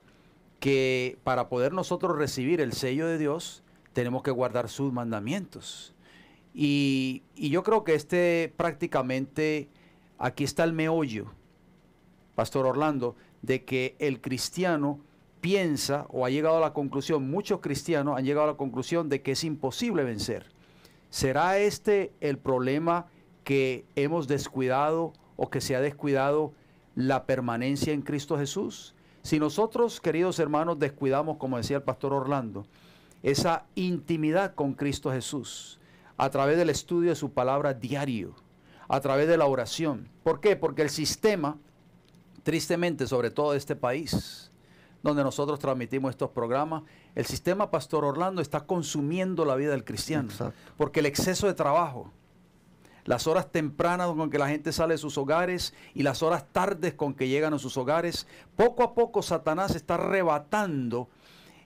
que para poder nosotros recibir el sello de Dios tenemos que guardar sus mandamientos. Y, yo creo que este prácticamente, aquí está el meollo, Pastor Orlando, de que el cristiano piensa o ha llegado a la conclusión, muchos cristianos han llegado a la conclusión de que es imposible vencer. ¿Será este el problema que hemos descuidado o que se ha descuidado la permanencia en Cristo Jesús. Si nosotros, queridos hermanos, descuidamos, como decía el pastor Orlando, esa intimidad con Cristo Jesús a través del estudio de su palabra diario, a través de la oración. ¿Por qué? Porque el sistema, tristemente, sobre todo de este país, donde nosotros transmitimos estos programas, el sistema Pastor Orlando está consumiendo la vida del cristiano, porque el exceso de trabajo, las horas tempranas con que la gente sale de sus hogares y las horas tardes con que llegan a sus hogares. Poco a poco Satanás está arrebatando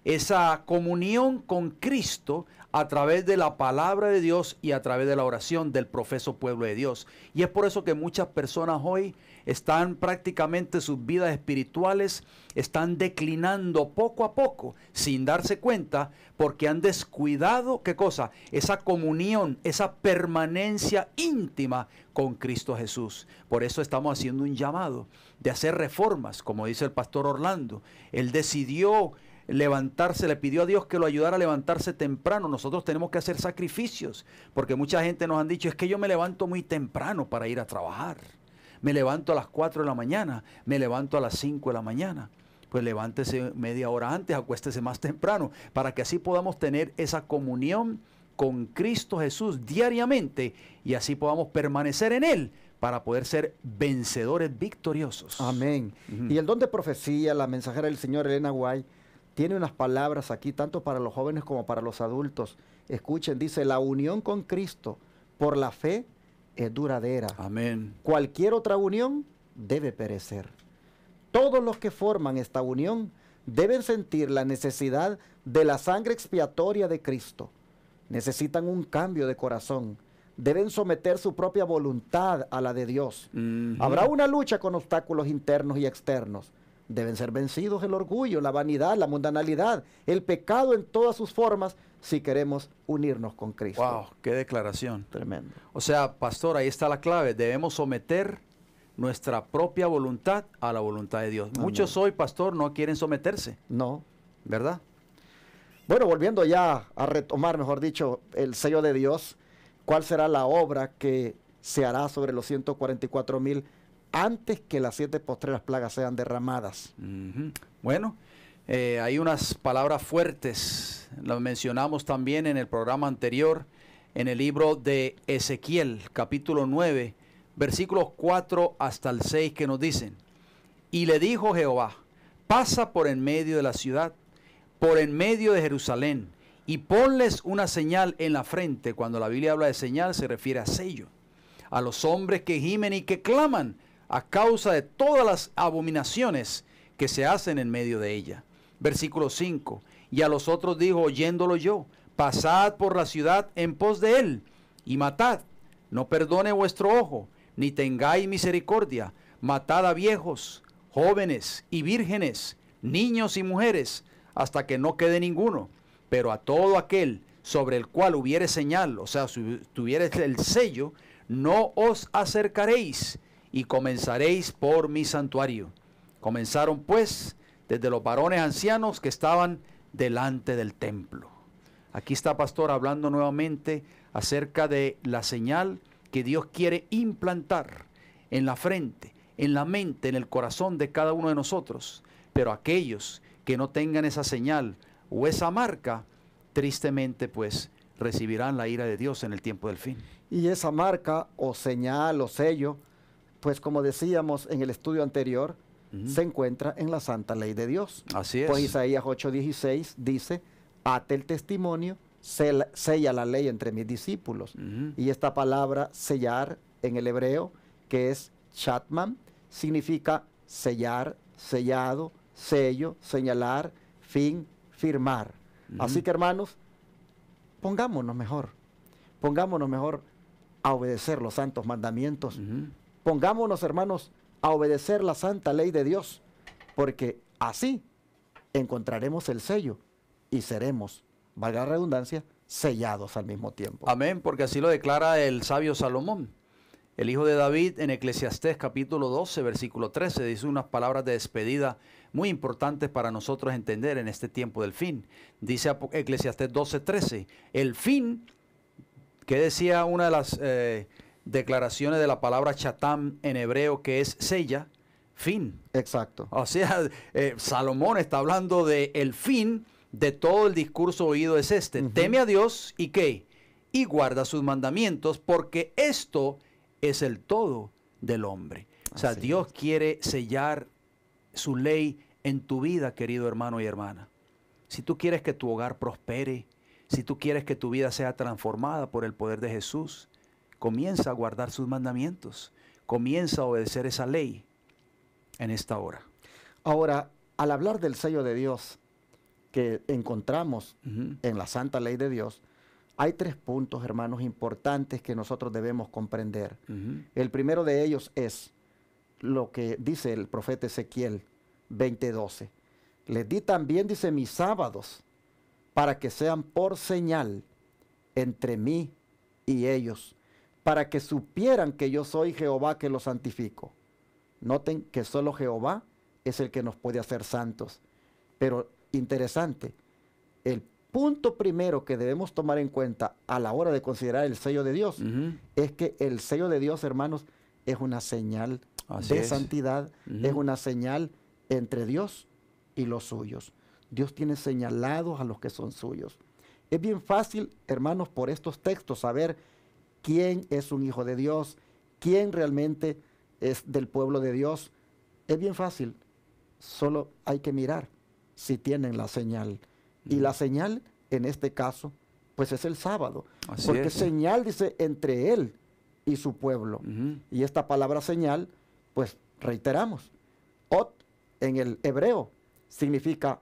esa comunión con Cristo a través de la palabra de Dios y a través de la oración del profeso pueblo de Dios. Y es por eso que muchas personas hoy están prácticamente sus vidas espirituales, están declinando poco a poco, sin darse cuenta, porque han descuidado, ¿qué cosa? Esa comunión, esa permanencia íntima con Cristo Jesús. Por eso estamos haciendo un llamado de hacer reformas, como dice el pastor Orlando. Él decidió levantarse, le pidió a Dios que lo ayudara a levantarse temprano. Nosotros tenemos que hacer sacrificios, porque mucha gente nos han dicho, es que yo me levanto muy temprano para ir a trabajar. Me levanto a las 4 de la mañana, me levanto a las 5 de la mañana. Pues levántese media hora antes, acuéstese más temprano, para que así podamos tener esa comunión con Cristo Jesús diariamente y así podamos permanecer en Él para poder ser vencedores victoriosos. Amén. Y el don de profecía, la mensajera del Señor Elena Guay, tiene unas palabras aquí, tanto para los jóvenes como para los adultos. Escuchen, dice, la unión con Cristo por la fe es duradera. Amén. Cualquier otra unión debe perecer. Todos los que forman esta unión deben sentir la necesidad de la sangre expiatoria de Cristo. Necesitan un cambio de corazón. Deben someter su propia voluntad a la de Dios. Habrá una lucha con obstáculos internos y externos deben ser vencidos el orgullo, la vanidad, la mundanalidad, el pecado en todas sus formas si queremos unirnos con Cristo. Wow, qué declaración. Tremendo. O sea, pastor, ahí está la clave. Debemos someter nuestra propia voluntad a la voluntad de Dios. Muchos hoy, pastor, no quieren someterse. No. ¿Verdad? Bueno, volviendo ya a retomar, mejor dicho, el sello de Dios, ¿cuál será la obra que se hará sobre los 144 mil? antes que las siete postreras plagas sean derramadas. Bueno, eh, hay unas palabras fuertes, las mencionamos también en el programa anterior, en el libro de Ezequiel, capítulo 9, versículos 4 hasta el 6, que nos dicen, y le dijo Jehová, pasa por en medio de la ciudad, por en medio de Jerusalén, y ponles una señal en la frente. Cuando la Biblia habla de señal, se refiere a sello. A los hombres que gimen y que claman, a causa de todas las abominaciones que se hacen en medio de ella. Versículo 5. Y a los otros dijo, oyéndolo yo, pasad por la ciudad en pos de él y matad. No perdone vuestro ojo, ni tengáis misericordia. Matad a viejos, jóvenes y vírgenes, niños y mujeres, hasta que no quede ninguno. Pero a todo aquel sobre el cual hubiere señal, o sea, si tuviere el sello, no os acercaréis y comenzaréis por mi santuario. Comenzaron pues desde los varones ancianos que estaban delante del templo. Aquí está Pastor hablando nuevamente acerca de la señal que Dios quiere implantar en la frente, en la mente, en el corazón de cada uno de nosotros. Pero aquellos que no tengan esa señal o esa marca, tristemente pues recibirán la ira de Dios en el tiempo del fin. Y esa marca o señal o sello pues como decíamos en el estudio anterior, se encuentra en la santa ley de Dios. Así es. Pues Isaías 8:16 dice, ate el testimonio, sella la ley entre mis discípulos. Y esta palabra sellar en el hebreo, que es chatman, significa sellar, sellado, sello, señalar, fin, firmar. Así que hermanos, pongámonos mejor, pongámonos mejor a obedecer los santos mandamientos, Pongámonos, hermanos, a obedecer la santa ley de Dios, porque así encontraremos el sello y seremos, valga la redundancia, sellados al mismo tiempo. Amén, porque así lo declara el sabio Salomón. El hijo de David en Eclesiastés capítulo 12, versículo 13, dice unas palabras de despedida muy importantes para nosotros entender en este tiempo del fin. Dice Eclesiastés 12, 13, el fin, que decía una de las... Eh, declaraciones de la palabra chatam en hebreo que es sella, fin. Exacto. O sea, eh, Salomón está hablando de el fin de todo el discurso oído es este. Teme a Dios y qué? Y guarda sus mandamientos porque esto es el todo del hombre. o sea, Dios quiere sellar su ley en tu vida, querido hermano y hermana. Si tú quieres que tu hogar prospere, si tú quieres que tu vida sea transformada por el poder de Jesús, comienza a guardar sus mandamientos, comienza a obedecer esa ley en esta hora. Ahora, al hablar del sello de Dios que encontramos en la santa ley de Dios, hay tres puntos, hermanos, importantes que nosotros debemos comprender. El primero de ellos es lo que dice el profeta Ezequiel 20:12. Les di también, dice, mis sábados para que sean por señal entre mí y ellos, para que supieran que yo soy Jehová que los santifico. Noten que solo Jehová es el que nos puede hacer santos. Pero interesante, el punto primero que debemos tomar en cuenta a la hora de considerar el sello de Dios es que el sello de Dios, hermanos, es una señal de santidad, es una señal entre Dios y los suyos. Dios tiene señalados a los que son suyos. Es bien fácil, hermanos, por estos textos saber quién es un hijo de Dios, quién realmente es del pueblo de Dios. Es bien fácil, solo hay que mirar si tienen la señal. Y la mm. señal, en este caso, pues es el sábado. porque señal dice entre él y su pueblo. Y esta palabra señal, pues reiteramos, ot en el hebreo significa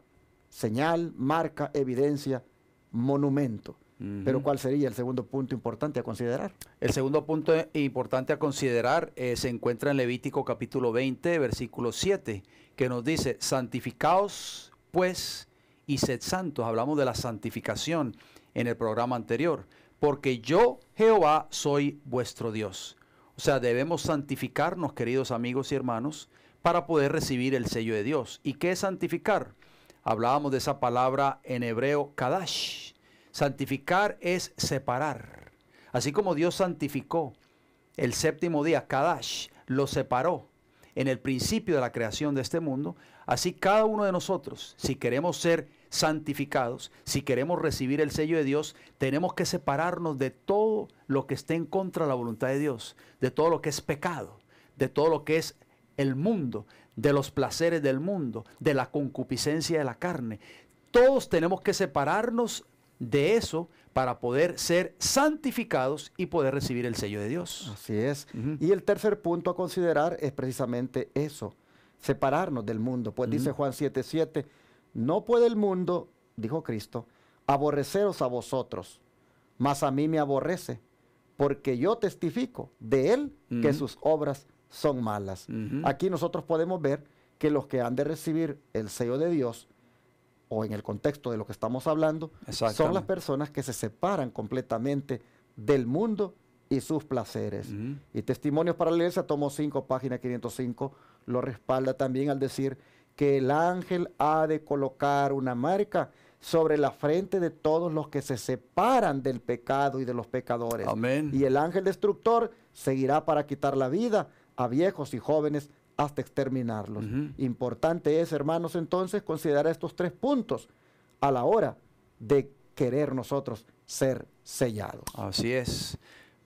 señal, marca, evidencia, monumento. Pero ¿cuál sería el segundo punto importante a considerar? El segundo punto importante a considerar eh, se encuentra en Levítico capítulo 20, versículo 7, que nos dice, santificaos pues y sed santos. Hablamos de la santificación en el programa anterior, porque yo, Jehová, soy vuestro Dios. O sea, debemos santificarnos, queridos amigos y hermanos, para poder recibir el sello de Dios. ¿Y qué es santificar? Hablábamos de esa palabra en hebreo, kadash, Santificar es separar. Así como Dios santificó el séptimo día, Kadash, lo separó en el principio de la creación de este mundo, así cada uno de nosotros, si queremos ser santificados, si queremos recibir el sello de Dios, tenemos que separarnos de todo lo que esté en contra de la voluntad de Dios, de todo lo que es pecado, de todo lo que es el mundo, de los placeres del mundo, de la concupiscencia de la carne. Todos tenemos que separarnos de eso para poder ser santificados y poder recibir el sello de Dios. Así es. Y el tercer punto a considerar es precisamente eso, separarnos del mundo. Pues dice Juan 7:7, no puede el mundo, dijo Cristo, aborreceros a vosotros, mas a mí me aborrece, porque yo testifico de él que sus obras son malas. Aquí nosotros podemos ver que los que han de recibir el sello de Dios, o en el contexto de lo que estamos hablando, son las personas que se separan completamente del mundo y sus placeres. Y Testimonios para la Iglesia, tomo 5, página 505, lo respalda también al decir que el ángel ha de colocar una marca sobre la frente de todos los que se separan del pecado y de los pecadores. Y el ángel destructor seguirá para quitar la vida a viejos y jóvenes hasta exterminarlos. Importante es, hermanos, entonces considerar estos tres puntos a la hora de querer nosotros ser sellados. Así es.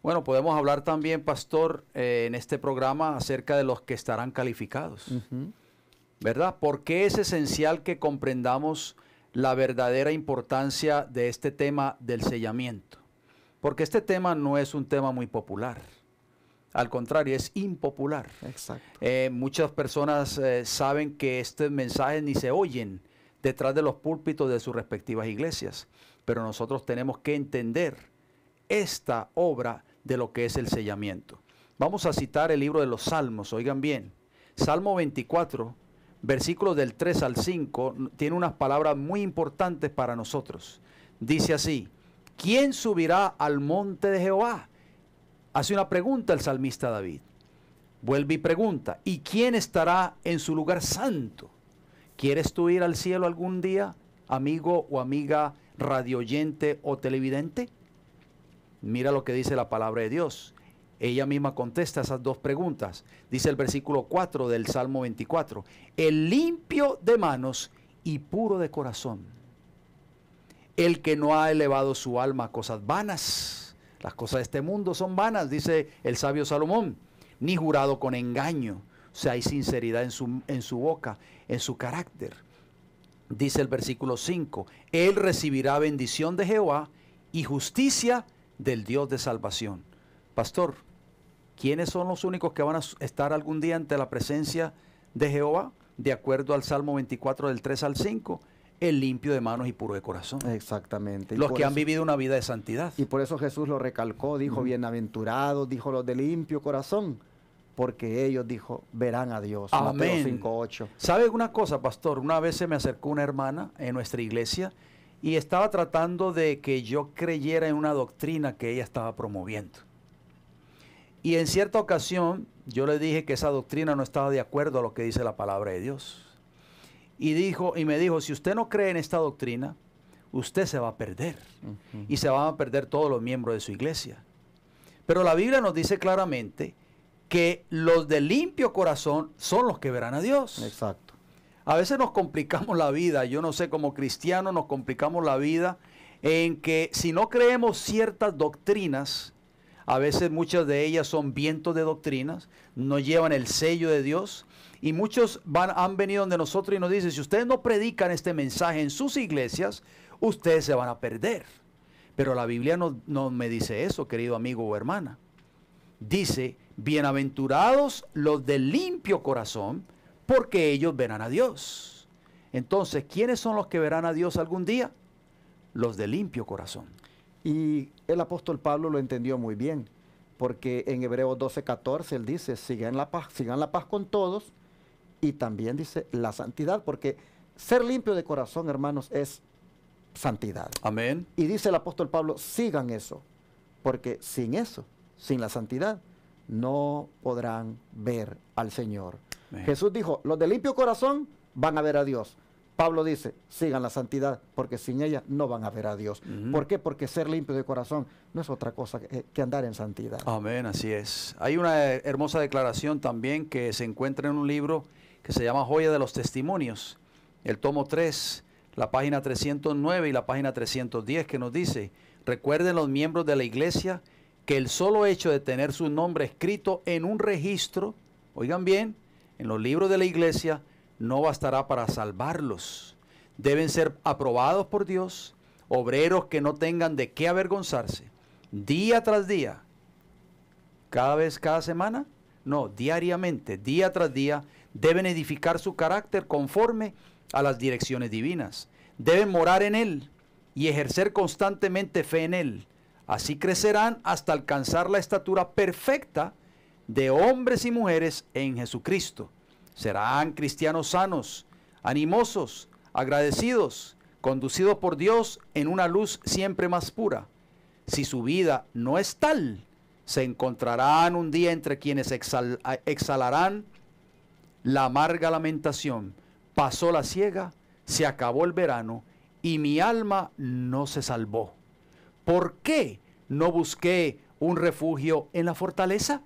Bueno, podemos hablar también, pastor, eh, en este programa acerca de los que estarán calificados. ¿Verdad? Porque es esencial que comprendamos la verdadera importancia de este tema del sellamiento. Porque este tema no es un tema muy popular. Al contrario, es impopular. Exacto. Eh, muchas personas eh, saben que este mensaje ni se oyen detrás de los púlpitos de sus respectivas iglesias, pero nosotros tenemos que entender esta obra de lo que es el sellamiento. Vamos a citar el libro de los Salmos, oigan bien. Salmo 24, versículos del 3 al 5, tiene unas palabras muy importantes para nosotros. Dice así, ¿quién subirá al monte de Jehová? hace una pregunta el salmista David. Vuelve y pregunta, ¿y quién estará en su lugar santo? ¿Quieres tú ir al cielo algún día, amigo o amiga radioyente o televidente? Mira lo que dice la palabra de Dios. Ella misma contesta esas dos preguntas. Dice el versículo 4 del Salmo 24. El limpio de manos y puro de corazón. El que no ha elevado su alma a cosas vanas las cosas de este mundo son vanas, dice el sabio Salomón, ni jurado con engaño. O sea, hay sinceridad en su, boca, en su carácter. Dice el versículo 5, Él recibirá bendición de Jehová y justicia del Dios de salvación. Pastor, ¿quiénes son los únicos que van a estar algún día ante la presencia de Jehová? De acuerdo al Salmo 24 del 3 al 5, el limpio de manos y puro de corazón. Exactamente. Los que han vivido una vida de santidad. Y por eso Jesús lo recalcó, dijo, bienaventurados, dijo los de limpio corazón, porque ellos, dijo, verán a Dios. Amén. 5, ¿Sabe una cosa, pastor? Una vez se me acercó una hermana en nuestra iglesia y estaba tratando de que yo creyera en una doctrina que ella estaba promoviendo. Y en cierta ocasión yo le dije que esa doctrina no estaba de acuerdo a lo que dice la palabra de Dios y, dijo, y me dijo, si usted no cree en esta doctrina, usted se va a perder. Y se van a perder todos los miembros de su iglesia. Pero la Biblia nos dice claramente que los de limpio corazón son los que verán a Dios. Exacto. A veces nos complicamos la vida, yo no sé, como cristiano nos complicamos la vida en que si no creemos ciertas doctrinas, a veces muchas de ellas son vientos de doctrinas, no llevan el sello de Dios, y muchos van, han venido donde nosotros y nos dicen, si ustedes no predican este mensaje en sus iglesias, ustedes se van a perder. Pero la Biblia no, me dice eso, querido amigo o hermana. Dice, bienaventurados los de limpio corazón, porque ellos verán a Dios. Entonces, ¿quiénes son los que verán a Dios algún día? Los de limpio corazón. Y el apóstol Pablo lo entendió muy bien, porque en Hebreos 12, 14 él dice, sigan la paz, sigan la paz con todos y también dice la santidad, porque ser limpio de corazón, hermanos, es santidad. Amén. Y dice el apóstol Pablo, sigan eso, porque sin eso, sin la santidad, no podrán ver al Señor. Jesús dijo, los de limpio corazón van a ver a Dios. Pablo dice, sigan la santidad, porque sin ella no van a ver a Dios. ¿Por qué? Porque ser limpio de corazón no es otra cosa que, eh, andar en santidad. Amén, así es. Hay una eh, hermosa declaración también que se encuentra en un libro que se llama Joya de los Testimonios, el tomo 3, la página 309 y la página 310, que nos dice, recuerden los miembros de la iglesia que el solo hecho de tener su nombre escrito en un registro, oigan bien, en los libros de la iglesia, no bastará para salvarlos. Deben ser aprobados por Dios, obreros que no tengan de qué avergonzarse, día tras día, cada vez, cada semana, no, diariamente, día tras día, deben edificar su carácter conforme a las direcciones divinas. Deben morar en Él y ejercer constantemente fe en Él. Así crecerán hasta alcanzar la estatura perfecta de hombres y mujeres en Jesucristo. Serán cristianos sanos, animosos, agradecidos, conducidos por Dios en una luz siempre más pura. Si su vida no es tal, se encontrarán un día entre quienes exhalarán la amarga lamentación, pasó la ciega, se acabó el verano y mi alma no se salvó. ¿Por qué no busqué un refugio en la fortaleza?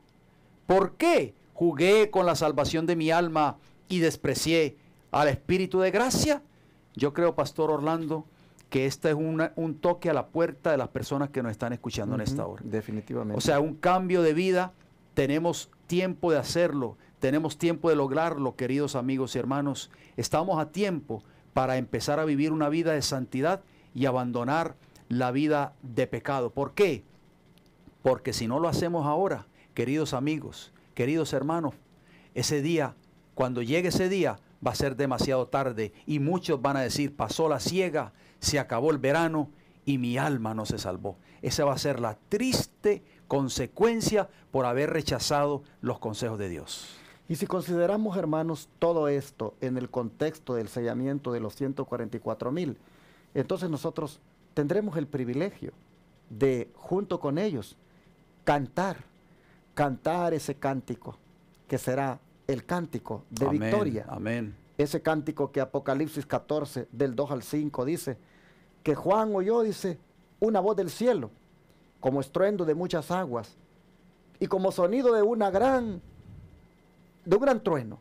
¿Por qué jugué con la salvación de mi alma y desprecié al Espíritu de gracia? Yo creo, Pastor Orlando, que este es un toque a la puerta de las personas que nos están escuchando en esta hora. Definitivamente. O sea, un cambio de vida, tenemos tiempo de hacerlo. Tenemos tiempo de lograrlo, queridos amigos y hermanos. Estamos a tiempo para empezar a vivir una vida de santidad y abandonar la vida de pecado. ¿Por qué? Porque si no lo hacemos ahora, queridos amigos, queridos hermanos, ese día, cuando llegue ese día, va a ser demasiado tarde y muchos van a decir, pasó la ciega, se acabó el verano y mi alma no se salvó. Esa va a ser la triste consecuencia por haber rechazado los consejos de Dios. Y si consideramos, hermanos, todo esto en el contexto del sellamiento de los 144 mil, entonces nosotros tendremos el privilegio de, junto con ellos, cantar, cantar ese cántico que será el cántico de victoria. Amén. Ese cántico que Apocalipsis 14, del 2 al 5, dice, que Juan oyó, dice, una voz del cielo, como estruendo de muchas aguas, y como sonido de una gran de un gran trueno,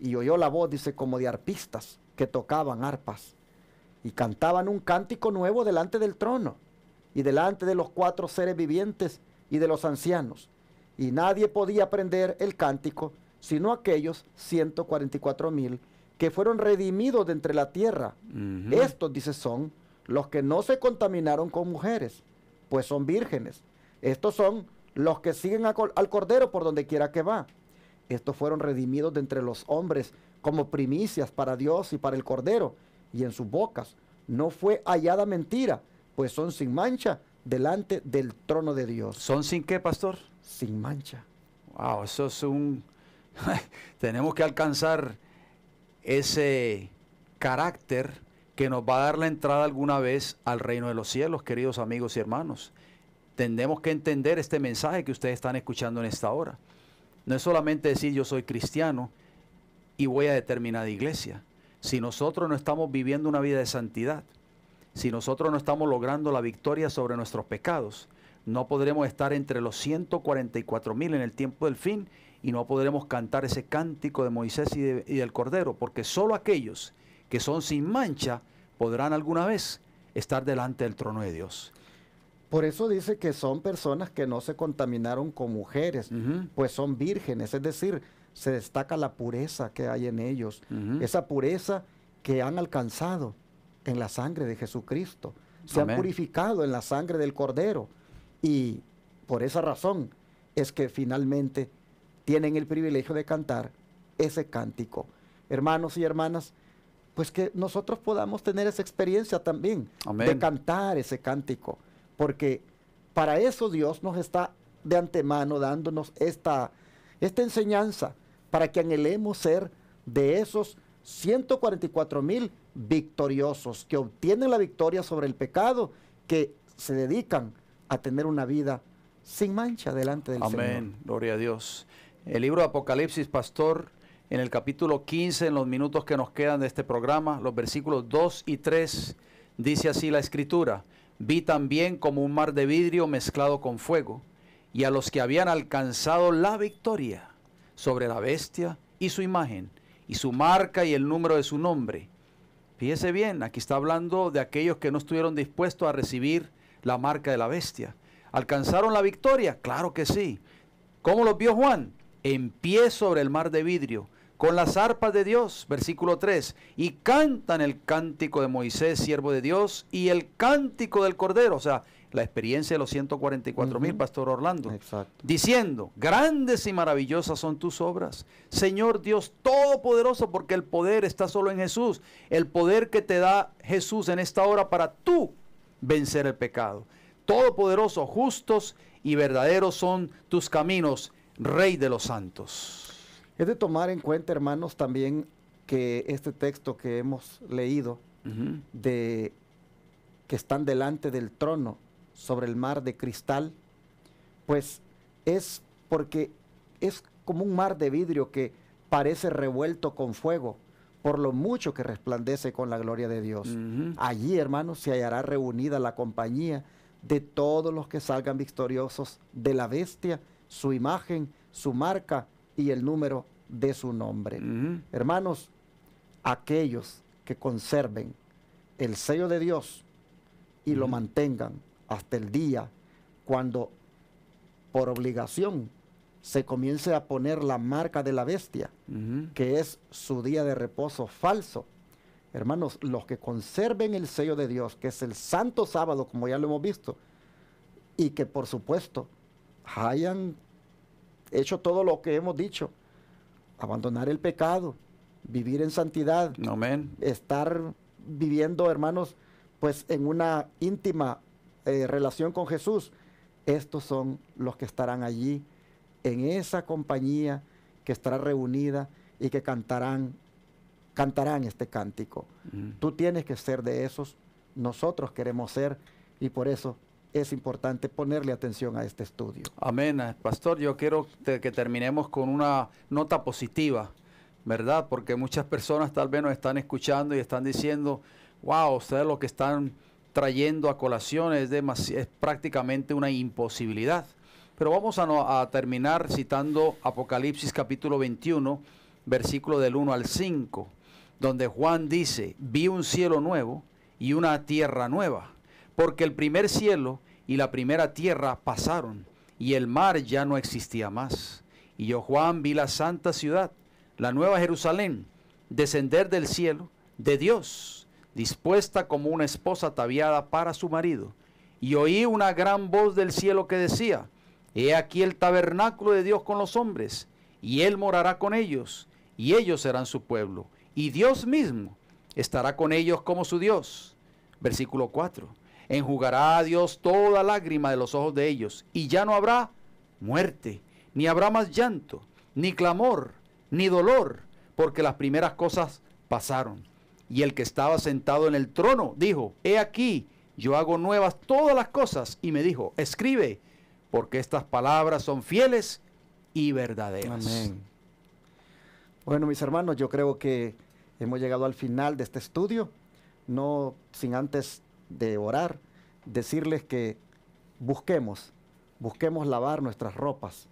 y oyó la voz, dice, como de arpistas que tocaban arpas, y cantaban un cántico nuevo delante del trono, y delante de los cuatro seres vivientes y de los ancianos, y nadie podía aprender el cántico, sino aquellos 144 mil que fueron redimidos de entre la tierra. Estos, dice, son los que no se contaminaron con mujeres, pues son vírgenes. Estos son los que siguen al Cordero por donde quiera que va. Estos fueron redimidos de entre los hombres como primicias para Dios y para el Cordero. Y en sus bocas no fue hallada mentira, pues son sin mancha delante del trono de Dios. ¿Son sin qué, pastor? Sin mancha. Wow, eso es un... Tenemos que alcanzar ese carácter que nos va a dar la entrada alguna vez al reino de los cielos, queridos amigos y hermanos. Tendemos que entender este mensaje que ustedes están escuchando en esta hora. No es solamente decir yo soy cristiano y voy a determinada iglesia. Si nosotros no estamos viviendo una vida de santidad, si nosotros no estamos logrando la victoria sobre nuestros pecados, no podremos estar entre los 144 mil en el tiempo del fin y no podremos cantar ese cántico de Moisés y, del Cordero, porque solo aquellos que son sin mancha podrán alguna vez estar delante del trono de Dios. Por eso dice que son personas que no se contaminaron con mujeres, pues son vírgenes, es decir, se destaca la pureza que hay en ellos, esa pureza que han alcanzado en la sangre de Jesucristo, se han purificado en la sangre del Cordero y por esa razón es que finalmente tienen el privilegio de cantar ese cántico. Hermanos y hermanas, pues que nosotros podamos tener esa experiencia también de cantar ese cántico porque para eso Dios nos está de antemano dándonos esta, esta enseñanza, para que anhelemos ser de esos 144 mil victoriosos, que obtienen la victoria sobre el pecado, que se dedican a tener una vida sin mancha delante del Señor. Amén, gloria a Dios. El libro de Apocalipsis, pastor, en el capítulo 15, en los minutos que nos quedan de este programa, los versículos 2 y 3, dice así la escritura. Vi también como un mar de vidrio mezclado con fuego, y a los que habían alcanzado la victoria sobre la bestia y su imagen, y su marca y el número de su nombre. Fíjese bien, aquí está hablando de aquellos que no estuvieron dispuestos a recibir la marca de la bestia. ¿Alcanzaron la victoria? Claro que sí. ¿Cómo los vio Juan? En pie sobre el mar de vidrio, con las arpas de Dios, versículo 3, y cantan el cántico de Moisés, siervo de Dios, y el cántico del Cordero, o sea, la experiencia de los 144 mil, Pastor Orlando, diciendo, grandes y maravillosas son tus obras, Señor Dios Todopoderoso, porque el poder está solo en Jesús, el poder que te da Jesús en esta hora para tú vencer el pecado. Todopoderoso, justos y verdaderos son tus caminos, Rey de los santos. Es de tomar en cuenta, hermanos, también que este texto que hemos leído, de que están delante del trono sobre el mar de cristal, pues es porque es como un mar de vidrio que parece revuelto con fuego por lo mucho que resplandece con la gloria de Dios. Allí, hermanos, se hallará reunida la compañía de todos los que salgan victoriosos de la bestia, su imagen, su marca y el número de su nombre. Hermanos, aquellos que conserven el sello de Dios y lo mantengan hasta el día cuando por obligación se comience a poner la marca de la bestia, que es su día de reposo falso. Hermanos, los que conserven el sello de Dios, que es el santo sábado, como ya lo hemos visto, y que por supuesto hayan hecho todo lo que hemos dicho. Abandonar el pecado, vivir en santidad, estar viviendo, hermanos, pues en una íntima eh, relación con Jesús. Estos son los que estarán allí, en esa compañía que estará reunida y que cantarán, cantarán este cántico. Tú tienes que ser de esos, nosotros queremos ser, y por eso es importante ponerle atención a este estudio. Amén. Pastor, yo quiero que terminemos con una nota positiva, ¿verdad? Porque muchas personas tal vez nos están escuchando y están diciendo, wow, ustedes lo que están trayendo a colación es, prácticamente una imposibilidad. Pero vamos a, a terminar citando Apocalipsis capítulo 21, versículo del 1 al 5, donde Juan dice, vi un cielo nuevo y una tierra nueva porque el primer cielo y la primera tierra pasaron, y el mar ya no existía más. Y yo, Juan, vi la santa ciudad, la nueva Jerusalén, descender del cielo, de Dios, dispuesta como una esposa ataviada para su marido. Y oí una gran voz del cielo que decía, He aquí el tabernáculo de Dios con los hombres, y Él morará con ellos, y ellos serán su pueblo, y Dios mismo estará con ellos como su Dios. Versículo 4. Enjugará a Dios toda lágrima de los ojos de ellos, y ya no habrá muerte, ni habrá más llanto, ni clamor, ni dolor, porque las primeras cosas pasaron. Y el que estaba sentado en el trono dijo, He aquí, yo hago nuevas todas las cosas. Y me dijo, escribe, porque estas palabras son fieles y verdaderas. Amén. Bueno, mis hermanos, yo creo que hemos llegado al final de este estudio, no sin antes de orar, decirles que busquemos, busquemos lavar nuestras ropas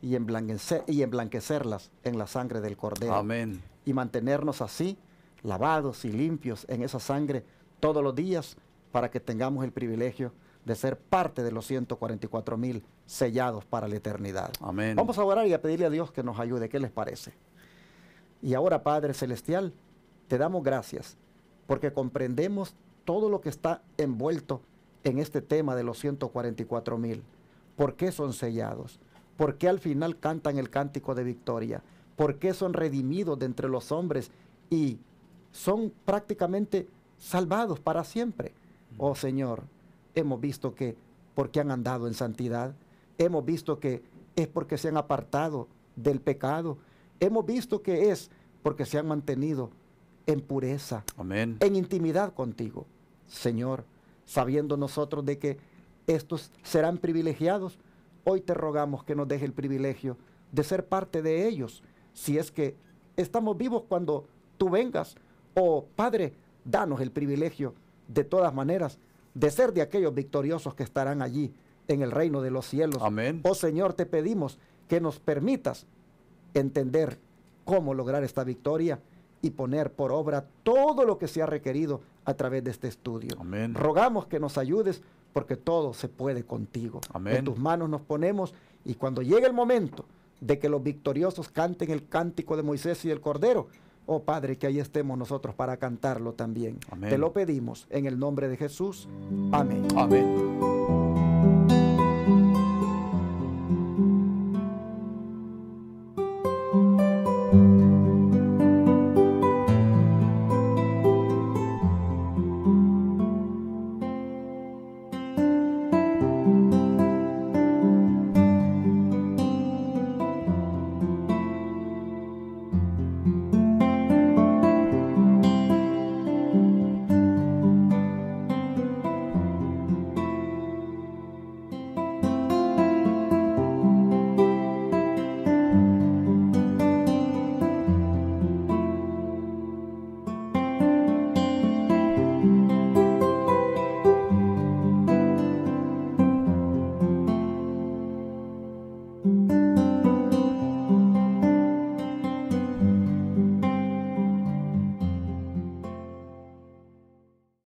y, emblanquecerlas en la sangre del Cordero. Amén. Y mantenernos así, lavados y limpios en esa sangre todos los días para que tengamos el privilegio de ser parte de los 144 mil sellados para la eternidad. Amén. Vamos a orar y a pedirle a Dios que nos ayude. ¿Qué les parece? Y ahora, Padre Celestial, te damos gracias porque comprendemos todo lo que está envuelto en este tema de los 144 mil. ¿Por qué son sellados? ¿Por qué al final cantan el cántico de victoria? ¿Por qué son redimidos de entre los hombres y son prácticamente salvados para siempre? Oh Señor, hemos visto que porque han andado en santidad, hemos visto que es porque se han apartado del pecado, hemos visto que es porque se han mantenido en pureza, en intimidad contigo. Señor, sabiendo nosotros de que estos serán privilegiados, hoy te rogamos que nos deje el privilegio de ser parte de ellos, si es que estamos vivos cuando tú vengas, oh Padre, danos el privilegio de todas maneras de ser de aquellos victoriosos que estarán allí en el reino de los cielos. Amén. Oh Señor, te pedimos que nos permitas entender cómo lograr esta victoria y poner por obra todo lo que se ha requerido a través de este estudio. Amén. Rogamos que nos ayudes porque todo se puede contigo. Amén. En tus manos nos ponemos y cuando llegue el momento de que los victoriosos canten el cántico de Moisés y el Cordero, oh Padre, que ahí estemos nosotros para cantarlo también. Amén. Te lo pedimos en el nombre de Jesús. Amén. Amén.